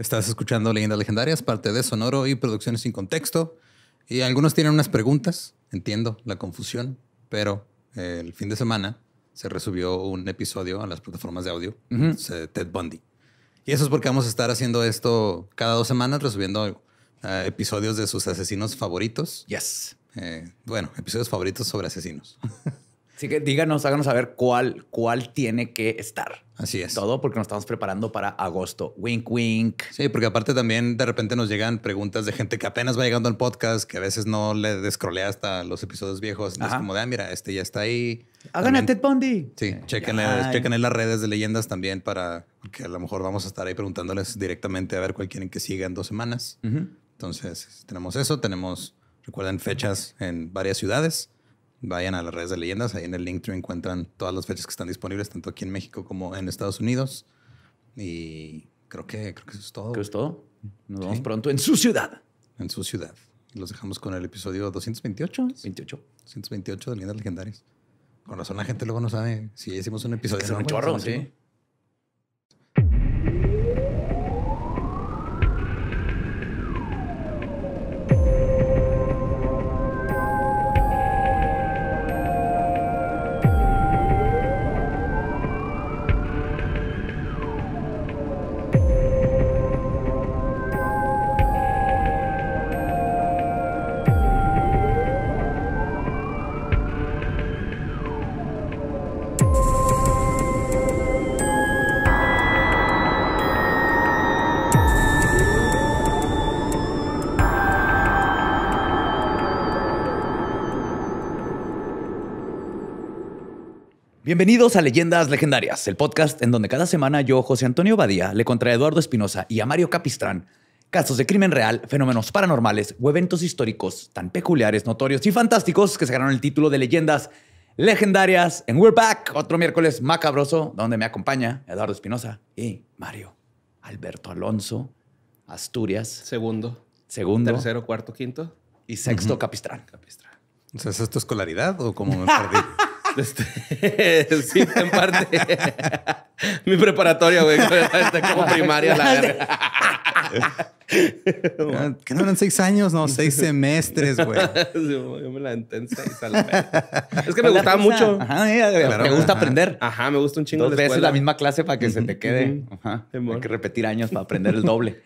Estás escuchando Leyendas Legendarias, parte de Sonoro y Producciones sin Contexto. Y algunos tienen unas preguntas, entiendo la confusión, pero eh, el fin de semana se resubió un episodio a las plataformas de audio, eh, Ted Bundy. Y eso es porque vamos a estar haciendo esto cada dos semanas, resubiendo eh, episodios de sus asesinos favoritos. Yes. bueno, episodios favoritos sobre asesinos. Así que díganos, háganos saber cuál, cuál tiene que estar. Así es. Todo porque nos estamos preparando para agosto. Wink, wink. Sí, porque aparte también de repente nos llegan preguntas de gente que apenas va llegando al podcast, que a veces no le descrolea hasta los episodios viejos. Ajá. Es como de, ah, mira, este ya está ahí. Hagan a Ted Bundy. Sí, chequen en las redes de leyendas también para que a lo mejor vamos a estar ahí preguntándoles directamente a ver cuál quieren que siga en dos semanas. Entonces, tenemos eso. Tenemos, recuerden, fechas en varias ciudades vayan a las redes de leyendas. Ahí en el Linktree encuentran todas las fechas que están disponibles, tanto aquí en México como en Estados Unidos. Y creo que, creo que eso es todo. Creo es todo. Nos vemos pronto en su ciudad. En su ciudad. Los dejamos con el episodio 228. 28. 228 de Leyendas Legendarias. Con razón la gente luego no sabe si hicimos un episodio. Es un chorro, pues, sí. Bienvenidos a Leyendas Legendarias, el podcast en donde cada semana yo, José Antonio Badía, le contra Eduardo Espinosa y a Mario Capistrán casos de crimen real, fenómenos paranormales o eventos históricos tan peculiares, notorios y fantásticos que se ganaron el título de Leyendas Legendarias en We're Back, otro miércoles macabroso, donde me acompaña Eduardo Espinosa y Mario Alberto Alonso, Asturias. Segundo. Segundo. Tercero, cuarto, quinto. Y sexto, Capistrán. Capistrán. ¿Es tu escolaridad o cómo me perdí? Este, sí, en parte. Mi preparatoria, güey. Está como primaria la ¿Que no eran seis años? No, seis semestres, güey. yo me la entendí Es que me gustaba mucho. Ajá, me gusta aprender. Ajá, me gusta un chingo Dos veces la misma clase para que se te quede. Ajá. Hay que repetir años para aprender el doble.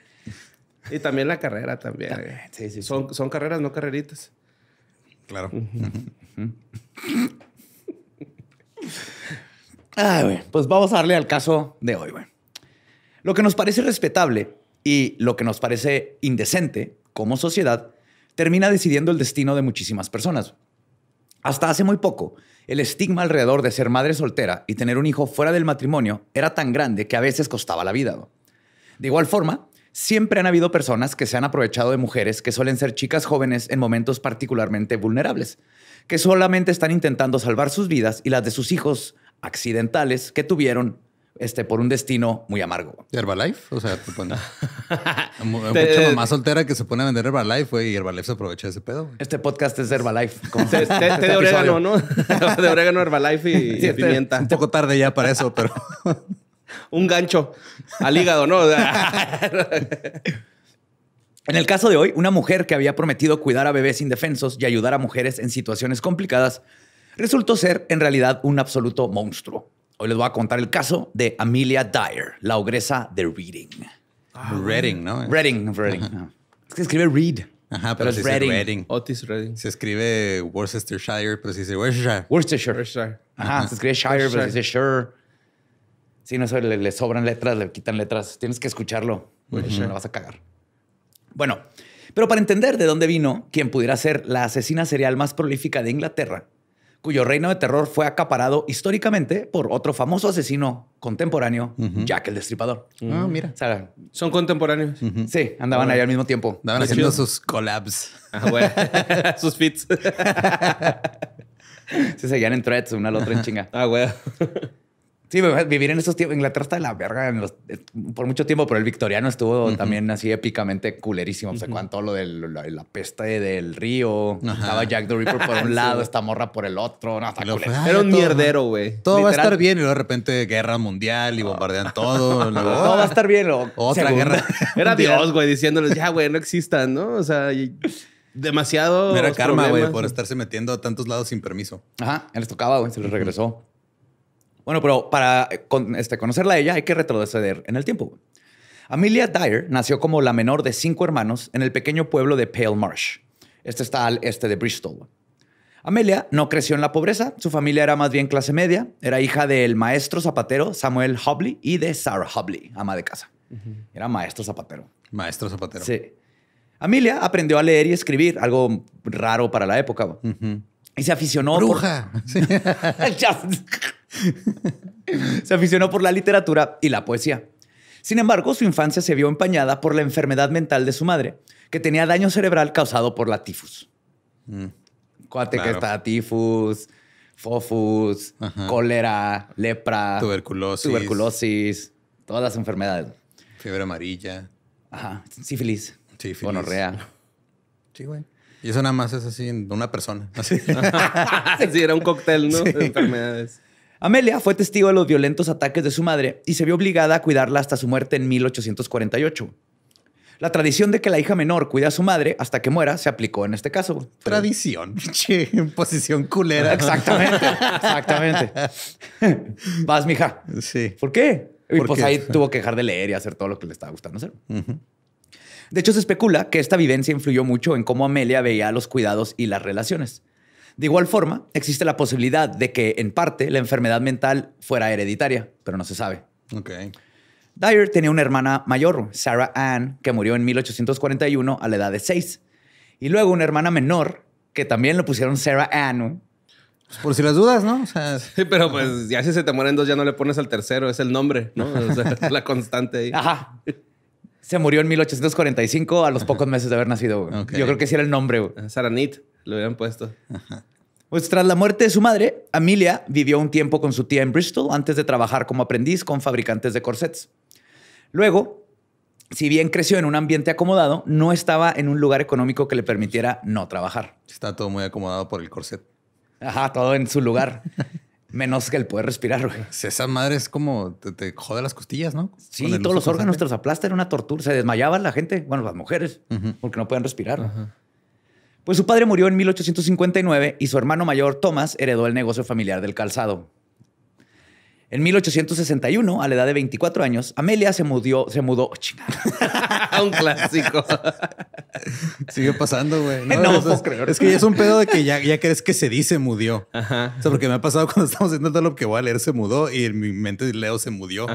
Y también la carrera también. sí, sí, son, son carreras, no carreritas. Claro. Pues vamos a darle al caso de hoy, Lo que nos parece respetable y lo que nos parece indecente como sociedad termina decidiendo el destino de muchísimas personas. Hasta hace muy poco, el estigma alrededor de ser madre soltera y tener un hijo fuera del matrimonio era tan grande que a veces costaba la vida. De igual forma, siempre han habido personas que se han aprovechado de mujeres que suelen ser chicas jóvenes en momentos particularmente vulnerables, que solamente están intentando salvar sus vidas y las de sus hijos accidentales que tuvieron este, por un destino muy amargo. Herbalife, o sea, te mucha mamá soltera que se pone a vender Herbalife, güey, y Herbalife se aprovecha de ese pedo. Este podcast es Herbalife. Como este de orégano, ¿no? de orégano Herbalife y, y este, pimienta. Un poco tarde ya para eso, pero... un gancho al hígado, ¿no? En el caso de hoy, una mujer que había prometido cuidar a bebés indefensos y ayudar a mujeres en situaciones complicadas resultó ser en realidad un absoluto monstruo. Hoy les voy a contar el caso de Amelia Dyer, la ogresa de Reading. Ah. Reading, ¿no? Reading, Reading. Es que escribe Read. Ajá, pero, es Reading. Otis Reading. Se escribe Worcestershire, pero se dice Worcestershire. Worcestershire. Ajá, se escribe Shire, pero se dice Shire. Sí, no, sé, le, sobran letras, le quitan letras. Tienes que escucharlo. No vas a cagar. Bueno, pero para entender de dónde vino quien pudiera ser la asesina serial más prolífica de Inglaterra, cuyo reino de terror fue acaparado históricamente por otro famoso asesino contemporáneo, Jack el Destripador. Ah, mira. Son contemporáneos. Sí, andaban ahí al mismo tiempo. Andaban haciendo sus collabs. Ah, sus fits. Se seguían en threads, una al otro en chinga. Ah, güey. Sí, vivir en esos tiempos, en Inglaterra está de la verga eh, por mucho tiempo, pero el victoriano estuvo también así épicamente culerísimo. O sea, Se todo lo de la, peste del río. Estaba Jack the Ripper por un lado, esta morra por el otro. Ah, era un mierdero, güey. Todo va a estar bien y luego de repente guerra mundial y oh. bombardean todo. todo va a estar bien. Otra guerra. Era Dios, güey, diciéndoles, ya, güey, no existan, ¿no? O sea... demasiado. Era karma, güey, por estarse metiendo a tantos lados sin permiso. Ajá, él les tocaba, güey, se les regresó. Bueno, pero para eh, este, conocerla a ella hay que retroceder en el tiempo. Amelia Dyer nació como la menor de cinco hermanos en el pequeño pueblo de Pale Marsh. Este está al este de Bristol. Amelia no creció en la pobreza, su familia era más bien clase media, era hija del maestro zapatero Samuel Hobley y de Sarah Hobley, ama de casa. Era maestro zapatero. Maestro zapatero. Sí. Amelia aprendió a leer y escribir, algo raro para la época. Y se aficionó. Bruja. se aficionó por la literatura y la poesía. Sin embargo, su infancia se vio empañada por la enfermedad mental de su madre, que tenía daño cerebral causado por la tifus. Mm. Cuate que está tifus, fofus, cólera, lepra, tuberculosis. tuberculosis, todas las enfermedades. Fiebre amarilla. Ajá, sífilis. Sífilis. Gonorrea. Sí, güey. Y eso nada más es así en una persona. Así, sí, era un cóctel, ¿no? De enfermedades. Amelia fue testigo de los violentos ataques de su madre y se vio obligada a cuidarla hasta su muerte en 1848. La tradición de que la hija menor cuida a su madre hasta que muera se aplicó en este caso. Tradición. en posición culera. Exactamente. Exactamente. Vas, mija. Sí. ¿Por qué? Y pues ahí tuvo que dejar de leer y hacer todo lo que le estaba gustando hacer. De hecho, se especula que esta vivencia influyó mucho en cómo Amelia veía los cuidados y las relaciones. De igual forma, existe la posibilidad de que, en parte, la enfermedad mental fuera hereditaria, pero no se sabe. Dyer tenía una hermana mayor, Sarah Ann, que murió en 1841 a la edad de seis. Y luego una hermana menor, que también lo pusieron Sarah Ann. Pues por si las dudas, ¿no? sí, pero pues ya si se te mueren dos, ya no le pones al tercero, es el nombre, ¿no? es la constante ahí. Ajá se murió en 1845 a los pocos meses de haber nacido. Yo creo que sí era el nombre. Ah, Saranit, lo habían puesto. Pues tras la muerte de su madre, Amelia vivió un tiempo con su tía en Bristol antes de trabajar como aprendiz con fabricantes de corsets. Luego, si bien creció en un ambiente acomodado, no estaba en un lugar económico que le permitiera no trabajar. Está todo muy acomodado por el corset. Ajá, todo en su lugar. Menos que el poder respirar, güey. Esa madre es como te, jode las costillas, ¿no? Sí, todos los órganos te los aplasta, era una tortura. Se desmayaba la gente, bueno, las mujeres, porque no pueden respirar. Pues su padre murió en 1859 y su hermano mayor, Thomas, heredó el negocio familiar del calzado. En 1861, a la edad de 24 años, Amelia se mudó, se mudó. Oh, un clásico. Sigue pasando, güey. No, es, que ya es un pedo de que ya, crees que se dice mudió. O sea, porque me ha pasado cuando estamos haciendo lo que voy a leer, se mudó y en mi mente leo se mudió.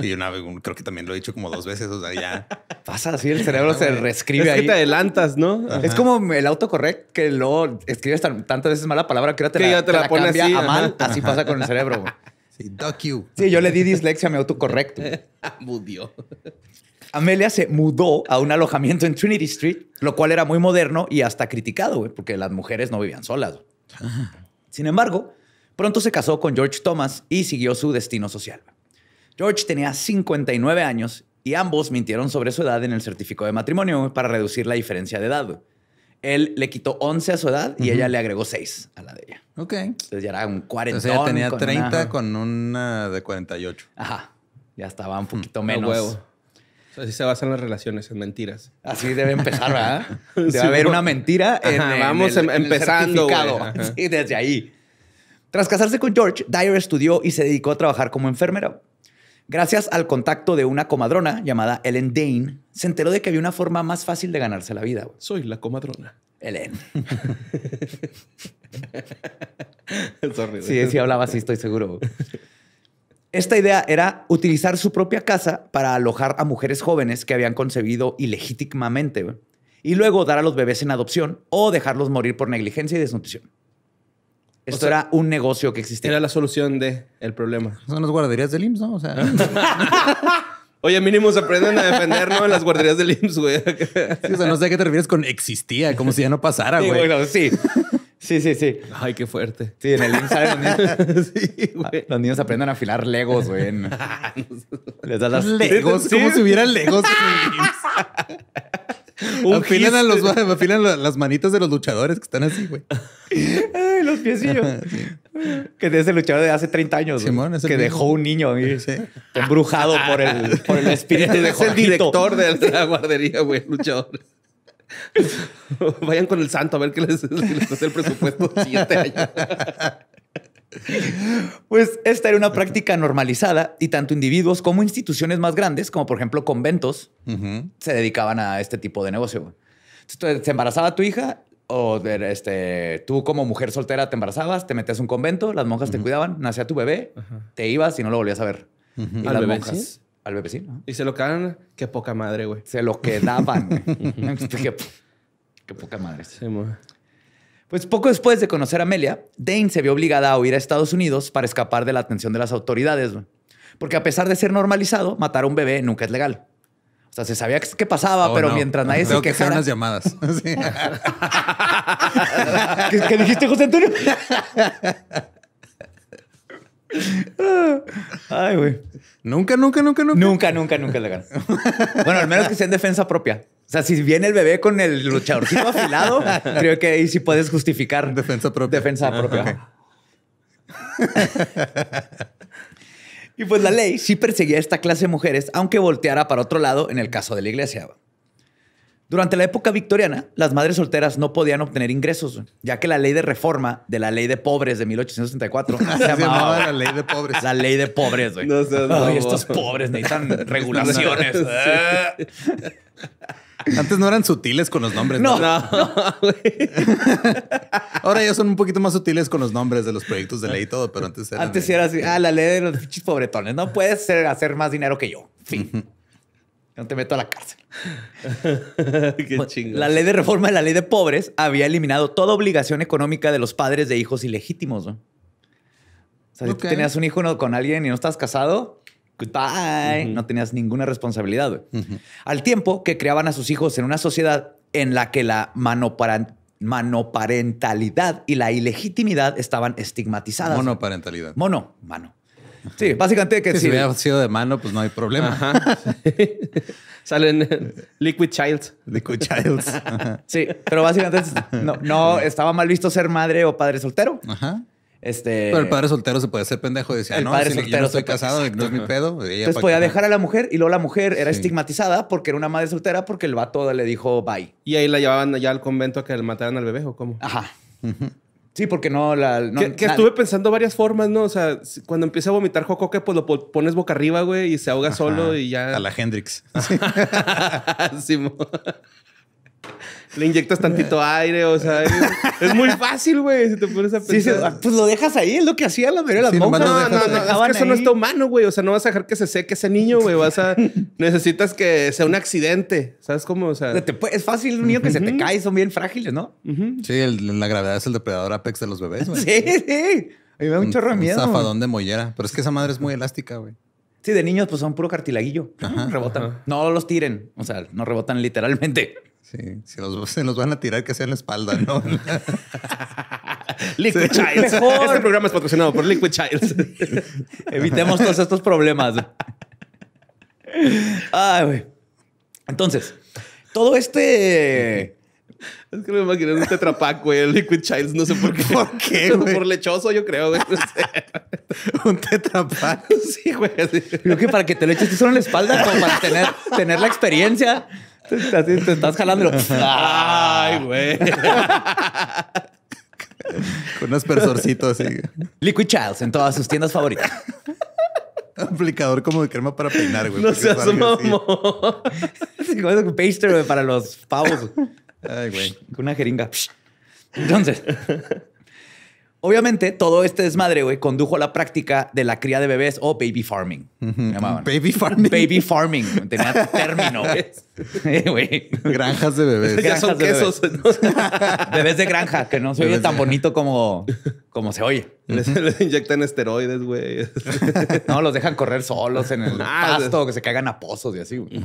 Y yo creo que también lo he dicho como dos veces. O sea, ya pasa así, el cerebro se ah, reescribe. Es que te adelantas, ¿no? Es como el autocorrect que lo escribes tantas veces mala palabra que la, ya te, la, a mal. Así pasa con el cerebro. Sí, Sí, yo le di dislexia a mi autocorrecto. Mudió. Amelia se mudó a un alojamiento en Trinity Street, lo cual era muy moderno y hasta criticado, porque las mujeres no vivían solas. Ah. Sin embargo, pronto se casó con George Thomas y siguió su destino social. George tenía 59 años y ambos mintieron sobre su edad en el certificado de matrimonio para reducir la diferencia de edad. Él le quitó 11 a su edad y ella le agregó 6 a la de ella. Ok. Entonces ya era un 40. Entonces ya tenía 30 con una de 48. Ajá. Ya estaba un mm, poquito menos. Huevo. Así se basan las relaciones, en mentiras. Así debe empezar, ¿verdad? Debe haber una mentira en, Vamos empezando. desde ahí. Tras casarse con George, Dyer estudió y se dedicó a trabajar como enfermera. Gracias al contacto de una comadrona llamada Ellen Dane, se enteró de que había una forma más fácil de ganarse la vida. Soy la comadrona. Es sí, sí hablaba así, estoy seguro. Esta idea era utilizar su propia casa para alojar a mujeres jóvenes que habían concebido ilegítimamente y luego dar a los bebés en adopción o dejarlos morir por negligencia y desnutrición. Esto era un negocio que existía. Era la solución del el problema. Son las guarderías del IMSS, ¿no? O sea. Oye, mínimo se aprenden a defender, ¿no? En las guarderías del IMSS, güey. o sea, no sé a qué te refieres con existía, como si ya no pasara, güey. Bueno, sí. Sí, sí, sí. Ay, qué fuerte. Sí, en el IMSS sí, güey. Ah, los niños aprenden a afilar legos, güey. Les da las legos. Como si hubiera legos en el afilan, a los, afilan las manitas de los luchadores que están así, güey. Ay, los piecillos. Que es el luchador de hace 30 años. que dejó un niño embrujado por el, espíritu de el director de la guardería, güey, luchador. Vayan con el santo a ver qué les, les hace el presupuesto siguiente Pues esta era una práctica normalizada y tanto individuos como instituciones más grandes, como por ejemplo conventos, se dedicaban a este tipo de negocio. Entonces, se embarazaba tu hija o de, este, tú como mujer soltera te embarazabas, te metías a un convento, las monjas te cuidaban, nacía tu bebé, te ibas y no lo volvías a ver. ¿Al las bebé, monjas. Sí? Al bebé sí. Y se lo quedaban. Qué poca madre, güey. Se lo quedaban. Este, qué, poca madre. pues poco después de conocer a Amelia, Dane se vio obligada a huir a Estados Unidos para escapar de la atención de las autoridades. Porque a pesar de ser normalizado, matar a un bebé nunca es legal. O sea, se sabía que pasaba, oh, pero mientras nadie se quejara... que hacer unas llamadas. ¿Qué, dijiste, José Antonio? Ay, güey. Nunca, nunca, nunca, nunca. Nunca, nunca, nunca le ganas. bueno, al menos que sea en defensa propia. O sea, si viene el bebé con el luchadorcito afilado, creo que ahí sí puedes justificar. Defensa propia. Defensa ah, propia. Y pues la ley sí perseguía a esta clase de mujeres, aunque volteara para otro lado en el caso de la iglesia. Durante la época victoriana, las madres solteras no podían obtener ingresos, ya que la ley de reforma de la ley de pobres de 1864 se, llamaba, la ley de pobres. La ley de pobres, güey. No, estos pobres necesitan regulaciones. Ah. Antes no eran sutiles con los nombres. No, Ahora ya son un poquito más sutiles con los nombres de los proyectos de ley y todo, pero antes era. Antes era así. Ah, la ley de los fichis pobretones. No puedes hacer, más dinero que yo. Fin. No te meto a la cárcel. Qué chingo. La ley de reforma de la ley de pobres había eliminado toda obligación económica de los padres de hijos ilegítimos. ¿no? O sea, si tú tenías un hijo con alguien y no estás casado, no tenías ninguna responsabilidad. Al tiempo que creaban a sus hijos en una sociedad en la que la manoparentalidad y la ilegitimidad estaban estigmatizadas. Monoparentalidad. Mono, mano. Sí, básicamente que si, hubiera sido de mano, pues no hay problema. Salen Liquid childs. Liquid childs. sí, pero básicamente no, no, estaba mal visto ser madre o padre soltero. Ajá. Este, Pero el padre soltero se puede hacer pendejo decía, no, soltero yo no estoy casado no es mi pedo. Entonces podía dejar a la mujer y luego la mujer era estigmatizada porque era una madre soltera porque el vato le dijo bye. Y ahí la llevaban ya al convento a que le mataran al bebé o cómo. Ajá. Sí, porque no la. que, estuve pensando varias formas, ¿no? O sea, cuando empieza a vomitar Jocoque, pues lo pones boca arriba, güey, y se ahoga solo y ya. A la Hendrix. sí, le inyectas tantito aire, o sea, es, muy fácil, güey, si te pones a pensar. Sí, pues lo dejas ahí, es lo que hacía la mayoría de las sí, monjas. No, no, no, es que eso no está humano, güey, o sea, no vas a dejar que se seque ese niño, güey, vas a... necesitas que sea un accidente, ¿sabes cómo? O sea... Es fácil un niño que se te cae, son bien frágiles, ¿no? Sí, la gravedad es el depredador apex de los bebés, güey. sí, sí. A mí me da un, un chorro Un zafadón de mollera, pero es que esa madre es muy elástica, güey. Sí, de niños, pues son puro cartilaguillo. rebotan. No los tiren. O sea, no rebotan literalmente. Sí, si los, se los van a tirar, que sea en la espalda, ¿no? Liquid Childs. Este programa es patrocinado por Liquid Childs. Evitemos todos estos problemas. Ay, Entonces, todo este Es que me imaginé un tetrapack, güey, Liquid Childs, no sé por qué. ¿Por qué, güey? Por lechoso, yo creo, güey. un tetrapack. Sí, güey. Creo que para que te lo eches tú solo en la espalda, como para tener, tener la experiencia. Así te estás jalándolo. Ay, güey. Con un aspersorcito así. Liquid Childs en todas sus tiendas favoritas. Aplicador como de crema para peinar, güey. No seas mamón. Es como paster, güey, para los pavos. Ay, güey. Con una jeringa. Entonces, obviamente, todo este desmadre, güey, condujo a la práctica de la cría de bebés o baby farming. Baby farming. Baby farming. Tenía término, güey. Granjas de bebés. ya son quesos. Bebés. de granja, que no se oye tan bonito como, como se oye. Les, inyectan esteroides, güey. no, los dejan correr solos en el ah, pasto, que se caigan a pozos y así, güey.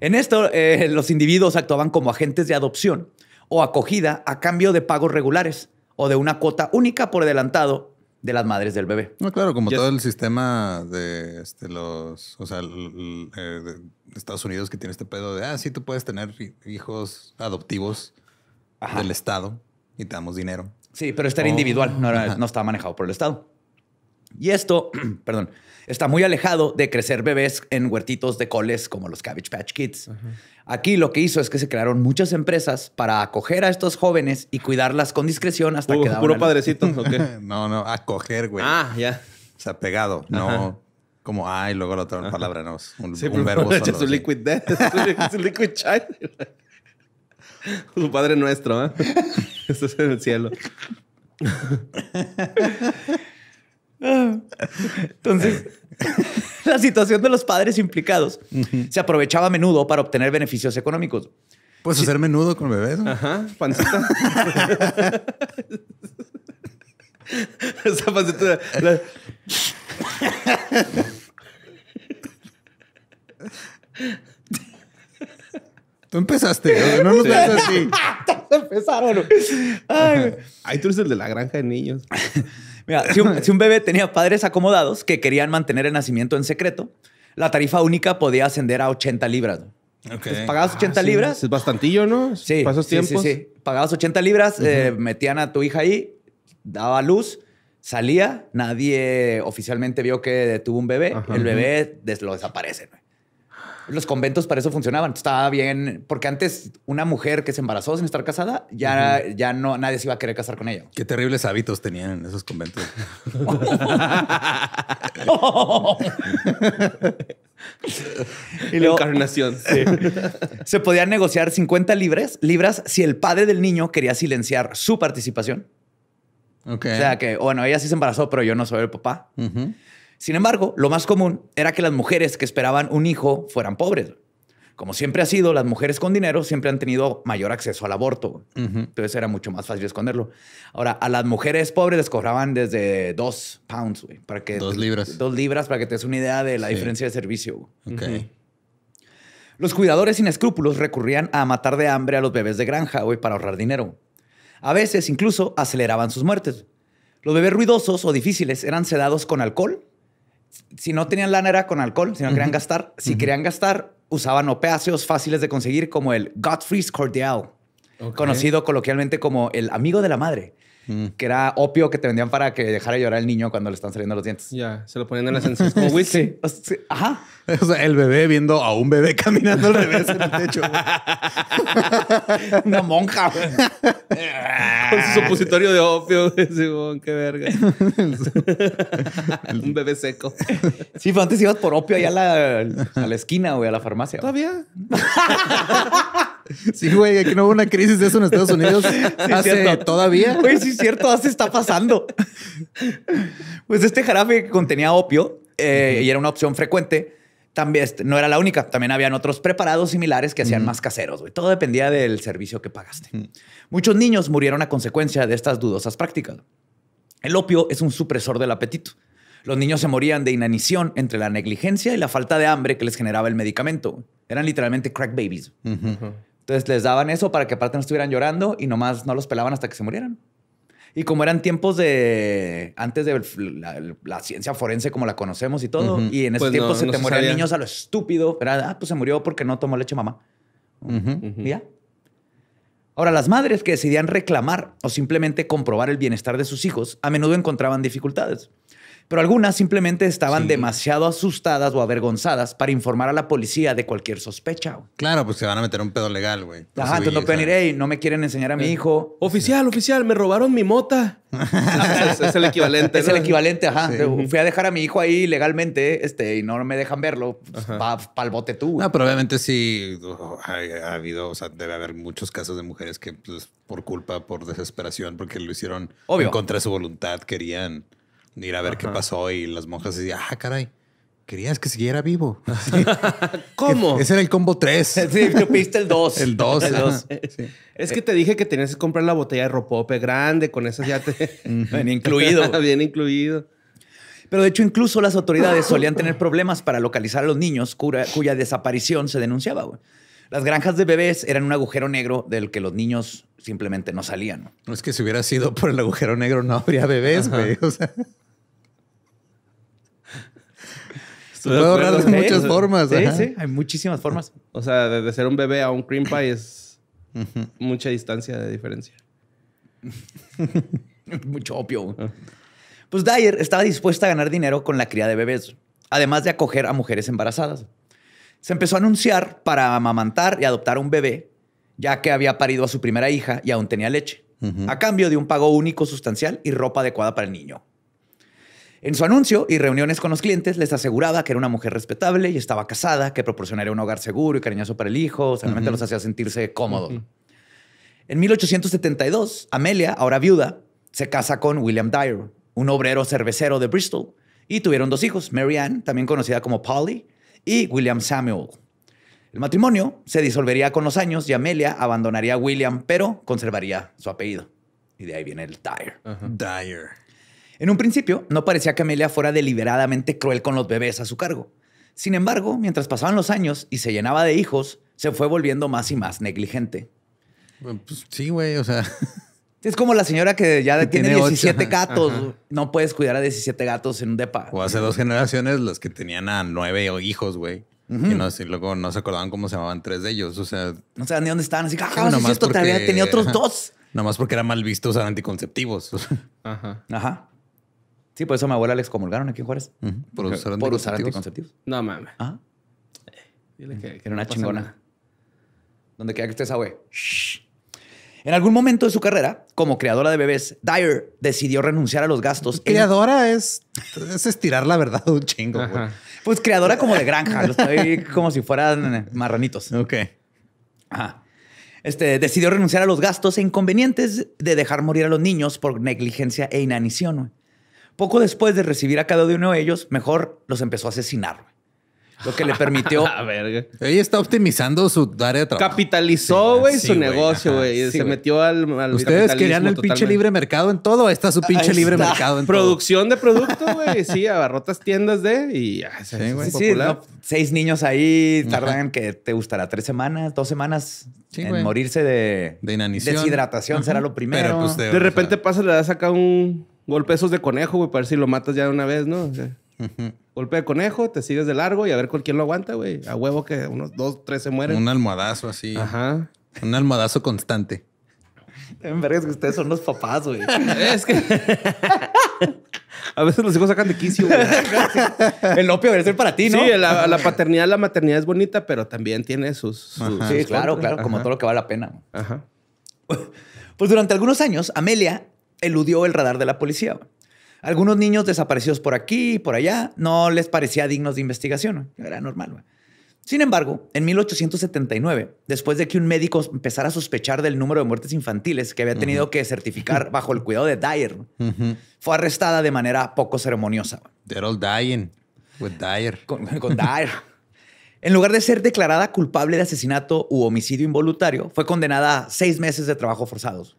En esto, eh, los individuos actuaban como agentes de adopción o acogida a cambio de pagos regulares o de una cuota única por adelantado de las madres del bebé. No, claro, como todo el sistema de este, los, eh, Estados Unidos que tiene este pedo de, ah, sí, tú puedes tener hijos adoptivos del Estado y te damos dinero. Sí, pero este era oh. individual, no, no estaba manejado por el Estado. Y esto, perdón, está muy alejado de crecer bebés en huertitos de coles como los Cabbage Patch Kids. Aquí lo que hizo es que se crearon muchas empresas para acoger a estos jóvenes y cuidarlas con discreción hasta que... ¿Puro padrecitos o qué? no, no, acoger, güey. Ah, ya. O sea, pegado, no como ah, luego la otra palabra, no, un, un pues, verbo solo. Su liquid death, su liquid child. su padre nuestro, ¿eh? es en el cielo. Entonces, la situación de los padres implicados se aprovechaba a menudo para obtener beneficios económicos. Pues hacer menudo con bebés. Ajá, Tú empezaste, no, nos sí. así. Empezaron. Ay. tú eres el de la granja de niños. Mira, si un, bebé tenía padres acomodados que querían mantener el nacimiento en secreto, la tarifa única podía ascender a 80 libras. Okay. pagabas 80 ah, libras. Es bastantillo, ¿no? Sí. Pasos sí, Sí, Pagabas 80 libras, eh, metían a tu hija ahí, daba luz, salía, nadie oficialmente vio que tuvo un bebé, el bebé lo desaparece los conventos para eso funcionaban. Estaba bien, porque antes una mujer que se embarazó sin estar casada, ya, ya no, nadie se iba a querer casar con ella. Qué terribles hábitos tenían en esos conventos. y Encarnación. Se podían negociar 50 libres, libras si el padre del niño quería silenciar su participación. Okay. O sea que, bueno, ella sí se embarazó, pero yo no soy el papá. Sin embargo, lo más común era que las mujeres que esperaban un hijo fueran pobres. Como siempre ha sido, las mujeres con dinero siempre han tenido mayor acceso al aborto. Entonces era mucho más fácil esconderlo. Ahora, a las mujeres pobres les cobraban desde dos pounds, Para que dos libras. Dos libras para que te des una idea de la diferencia de servicio. Los cuidadores sin escrúpulos recurrían a matar de hambre a los bebés de granja, güey, para ahorrar dinero. A veces incluso aceleraban sus muertes. Los bebés ruidosos o difíciles eran sedados con alcohol si no tenían lana era con alcohol, si no querían gastar. Si querían gastar, usaban opáceos fáciles de conseguir como el Godfrey's Cordial, conocido coloquialmente como el amigo de la madre. Mm. Que era opio que te vendían para que dejara llorar el niño cuando le están saliendo los dientes. Ya, se lo ponían en las encías como whisky. Ajá. O sea, el bebé viendo a un bebé caminando al revés en el techo. Una monja, un Con su supositorio de opio, qué verga. un bebé seco. Sí, pero antes ibas por opio allá a la, a la esquina, güey, a la farmacia. Todavía. Sí, güey, aquí no hubo una crisis de eso en Estados Unidos. Sí, cierto. todavía. Güey, sí, es cierto, hace está pasando. Pues este jarabe contenía opio eh, y era una opción frecuente también este, no era la única. También habían otros preparados similares que hacían más caseros. Todo dependía del servicio que pagaste. Muchos niños murieron a consecuencia de estas dudosas prácticas. El opio es un supresor del apetito. Los niños se morían de inanición entre la negligencia y la falta de hambre que les generaba el medicamento. Eran literalmente crack babies. Entonces les daban eso para que aparte no estuvieran llorando y nomás no los pelaban hasta que se murieran. Y como eran tiempos de antes de la, ciencia forense como la conocemos y todo, y en ese pues tiempo se te niños a lo estúpido, era, ah, pues se murió porque no tomó leche mamá. Ahora, las madres que decidían reclamar o simplemente comprobar el bienestar de sus hijos a menudo encontraban dificultades pero algunas simplemente estaban demasiado asustadas o avergonzadas para informar a la policía de cualquier sospecha. Claro, pues se van a meter un pedo legal, güey. Ajá, entonces no pueden ir, hey, no me quieren enseñar a mi eh, hijo. Oficial, oficial, me robaron mi mota. es, el equivalente. Es el equivalente, ajá. Fui a dejar a mi hijo ahí legalmente este, y no me dejan verlo. Pues, va pa'l bote tú. No, pero obviamente sí oh, ha, habido, o sea, debe haber muchos casos de mujeres que pues, por culpa, por desesperación, porque lo hicieron contra su voluntad, querían ir a ver qué pasó y las monjas decían, ah, caray. Querías que siguiera vivo. ¿Cómo? E-, ese era el combo 3. Sí, tú pediste el 2. El 2. El Es que te dije que tenías que comprar la botella de ropope grande, con eso ya te. Bien incluido. Bien incluido. Pero de hecho, incluso las autoridades solían tener problemas para localizar a los niños cuya, desaparición se denunciaba. Las granjas de bebés eran un agujero negro del que los niños simplemente no salían. No es que si hubiera sido por el agujero negro no habría bebés, güey. O sea. Se ahorrar muchas formas. Sí, sí, hay muchísimas formas. O sea, desde ser un bebé a un cream pie es mucha distancia de diferencia. Mucho opio. Ah. Pues Dyer estaba dispuesta a ganar dinero con la cría de bebés, además de acoger a mujeres embarazadas. Se empezó a anunciar para amamantar y adoptar a un bebé, ya que había parido a su primera hija y aún tenía leche, a cambio de un pago único sustancial y ropa adecuada para el niño. En su anuncio y reuniones con los clientes les aseguraba que era una mujer respetable y estaba casada, que proporcionaría un hogar seguro y cariñoso para el hijo, o realmente los hacía sentirse cómodo. En 1872, Amelia, ahora viuda, se casa con William Dyer, un obrero cervecero de Bristol, y tuvieron dos hijos, Mary Ann, también conocida como Polly, y William Samuel. El matrimonio se disolvería con los años y Amelia abandonaría a William, pero conservaría su apellido. Y de ahí viene el Dyer. Dyer. En un principio, no parecía que Amelia fuera deliberadamente cruel con los bebés a su cargo. Sin embargo, mientras pasaban los años y se llenaba de hijos, se fue volviendo más y más negligente. Pues sí, güey, o sea. Es como la señora que ya tiene, 17 gatos. No puedes cuidar a 17 gatos en un depa. O hace dos generaciones las que tenían a nueve hijos, güey. y, luego no se acordaban cómo se llamaban tres de ellos. O sea, no sabían ni dónde estaban. Así que, ah, no es tenía otros dos. Nomás porque eran mal vistos, eran anticonceptivos. Ajá. Ajá. Sí, por eso mi abuela le excomulgaron aquí en Juárez. Por, usar, anticonceptivos. No mames. Ah. dile que, era una chingona. Donde quiera que esa güey. En algún momento de su carrera, como creadora de bebés, Dyer decidió renunciar a los gastos. Creadora es, es, estirar la verdad un chingo. Güey. Pues creadora como de granja, como si fueran marranitos. Ok. Ajá. Este, decidió renunciar a los gastos e inconvenientes de dejar morir a los niños por negligencia e inanición. Poco después de recibir a cada uno de ellos, mejor los empezó a asesinar. Lo que le permitió. a ver, Ella está optimizando su área de trabajo. Capitalizó, güey, su negocio, güey. se metió al. al Ustedes querían el pinche libre mercado en todo. Está su pinche libre mercado en Producción de producto, güey. sí, abarrotas tiendas de. Y sí, güey. seis niños ahí tardan que te gustará tres semanas, dos semanas en morirse de. De inanición. Deshidratación será lo primero. Pues, de, repente pasa, le das acá un esos de conejo, güey, para ver si lo matas ya de una vez, ¿no? Golpe de conejo, te sigues de largo y a ver con quién lo aguanta, güey. A huevo que unos dos, tres se mueren. Un almohadazo así. Ajá. Un almohadazo constante. En verga que ustedes son los papás, güey. es que. a veces los hijos sacan de quicio, güey. el opio debe ser para ti, ¿no? Sí, la, paternidad, la maternidad es bonita, pero también tiene sus. sí, claro, claro, como todo lo que vale la pena. Ajá. Pues durante algunos años, Amelia eludió el radar de la policía. Algunos niños desaparecidos por aquí y por allá no les parecía dignos de investigación. Era normal. Sin embargo, en 1879, después de que un médico empezara a sospechar del número de muertes infantiles que había tenido que certificar bajo el cuidado de Dyer, fue arrestada de manera poco ceremoniosa. They're all dying with Dyer. Con, Dyer. en lugar de ser declarada culpable de asesinato u homicidio involuntario, fue condenada a seis meses de trabajo forzados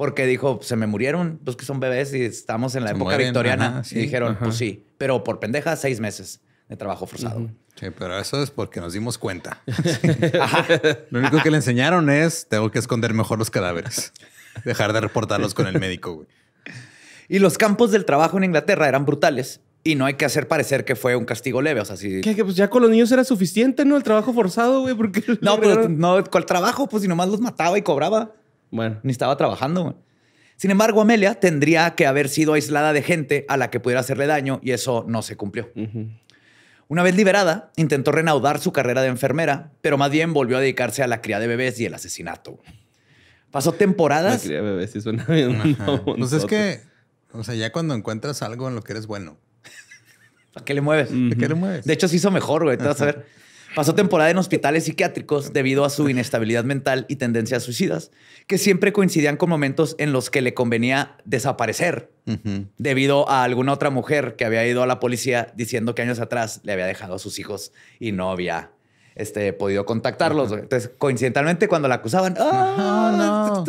porque dijo, se me murieron, pues que son bebés y estamos en la época victoriana. y dijeron, pues sí, pero por pendeja, seis meses de trabajo forzado. Sí, pero eso es porque nos dimos cuenta. Lo único que le enseñaron es, tengo que esconder mejor los cadáveres, dejar de reportarlos con el médico, güey. Y los campos del trabajo en Inglaterra eran brutales. Y no hay que hacer parecer que fue un castigo leve. O sea, Que, pues, ya con los niños era suficiente, ¿no? El trabajo forzado, güey. Porque no, pero no, con el trabajo, pues si nomás los mataba y cobraba. Bueno. Ni estaba trabajando, Sin embargo, Amelia tendría que haber sido aislada de gente a la que pudiera hacerle daño y eso no se cumplió. Una vez liberada, intentó renaudar su carrera de enfermera, pero más bien volvió a dedicarse a la cría de bebés y el asesinato. Pasó temporadas. La cría de bebés, sí suena bien. No, sé pues es que, o sea, ya cuando encuentras algo en lo que eres bueno. ¿A qué le mueves? qué le mueves? De hecho, se hizo mejor, güey. Te vas a ver. Pasó temporada en hospitales psiquiátricos debido a su inestabilidad mental y tendencias suicidas, que siempre coincidían con momentos en los que le convenía desaparecer debido a alguna otra mujer que había ido a la policía diciendo que años atrás le había dejado a sus hijos y no había este, podido contactarlos. Entonces, coincidentalmente, cuando la acusaban, ¡Ah,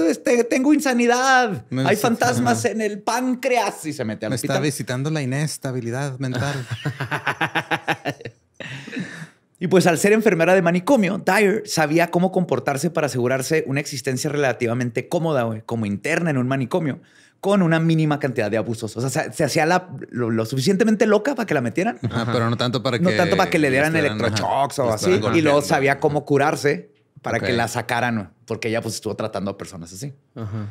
tengo insanidad, hay fantasmas en el páncreas y se mete Me está visitando la inestabilidad mental. Y pues al ser enfermera de manicomio, Dyer sabía cómo comportarse para asegurarse una existencia relativamente cómoda, como interna en un manicomio, con una mínima cantidad de abusos. O sea, se, hacía lo, suficientemente loca para que la metieran. pero no tanto para que... No tanto para que le dieran electrochocks o así. Y luego sabía cómo curarse para que la sacaran, porque ella pues estuvo tratando a personas así. Ajá.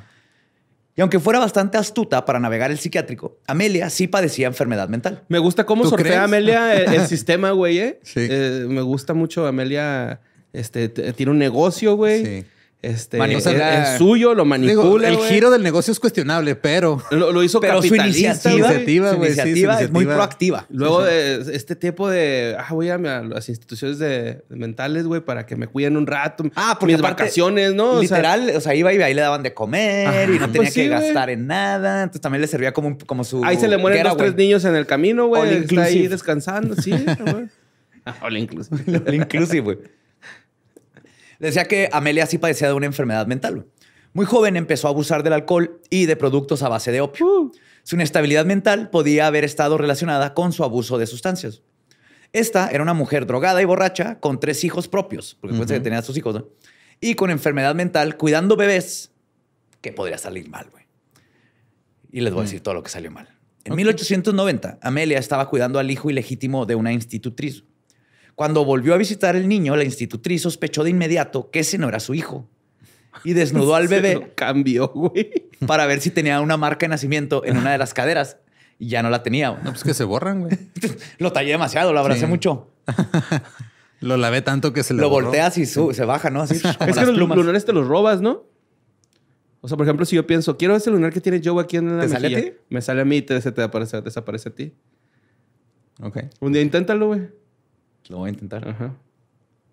Y aunque fuera bastante astuta para navegar el psiquiátrico, Amelia sí padecía enfermedad mental. Me gusta cómo sortea Amelia el, sistema, güey. ¿eh? Sí. Eh, me gusta mucho Amelia. Este, tiene un negocio, güey. Sí. Este, el suyo, lo manipula. el giro del negocio es cuestionable, pero lo, hizo pero capitalista. Su iniciativa, es muy proactiva. Luego de este tipo de, ah, voy a, las instituciones de, mentales, güey, para que me cuiden un rato. Ah, por mis vacaciones, ¿no? Literal, o sea, iba y ahí le daban de comer y no tenía pues que gastar en nada. Entonces también le servía como, como su. Ahí se le mueren los tres niños en el camino, güey. Está ahí descansando, sí, güey. Ah, inclusive. inclusive, güey decía que Amelia sí padecía de una enfermedad mental. Muy joven empezó a abusar del alcohol y de productos a base de opio. Uh. Su inestabilidad mental podía haber estado relacionada con su abuso de sustancias. Esta era una mujer drogada y borracha con tres hijos propios, porque que tenía a sus hijos, y con enfermedad mental cuidando bebés, que podría salir mal, güey. Y les voy a decir todo lo que salió mal. En 1890, Amelia estaba cuidando al hijo ilegítimo de una institutriz. Cuando volvió a visitar el niño, la institutriz sospechó de inmediato que ese no era su hijo y desnudó al bebé. cambió, güey. Para ver si tenía una marca de nacimiento en una de las caderas y ya no la tenía. No, pues que se borran, güey. lo tallé demasiado, lo abracé mucho. lo lavé tanto que se le Lo volteas y se baja, ¿no? es que los lunares te los robas, ¿no? O sea, por ejemplo, si yo pienso, quiero ese lunar que tiene yo aquí en la ¿Te sale a ti? Me sale a mí y te, te aparece, desaparece a ti. Ok. Un día inténtalo, güey. Lo voy a intentar.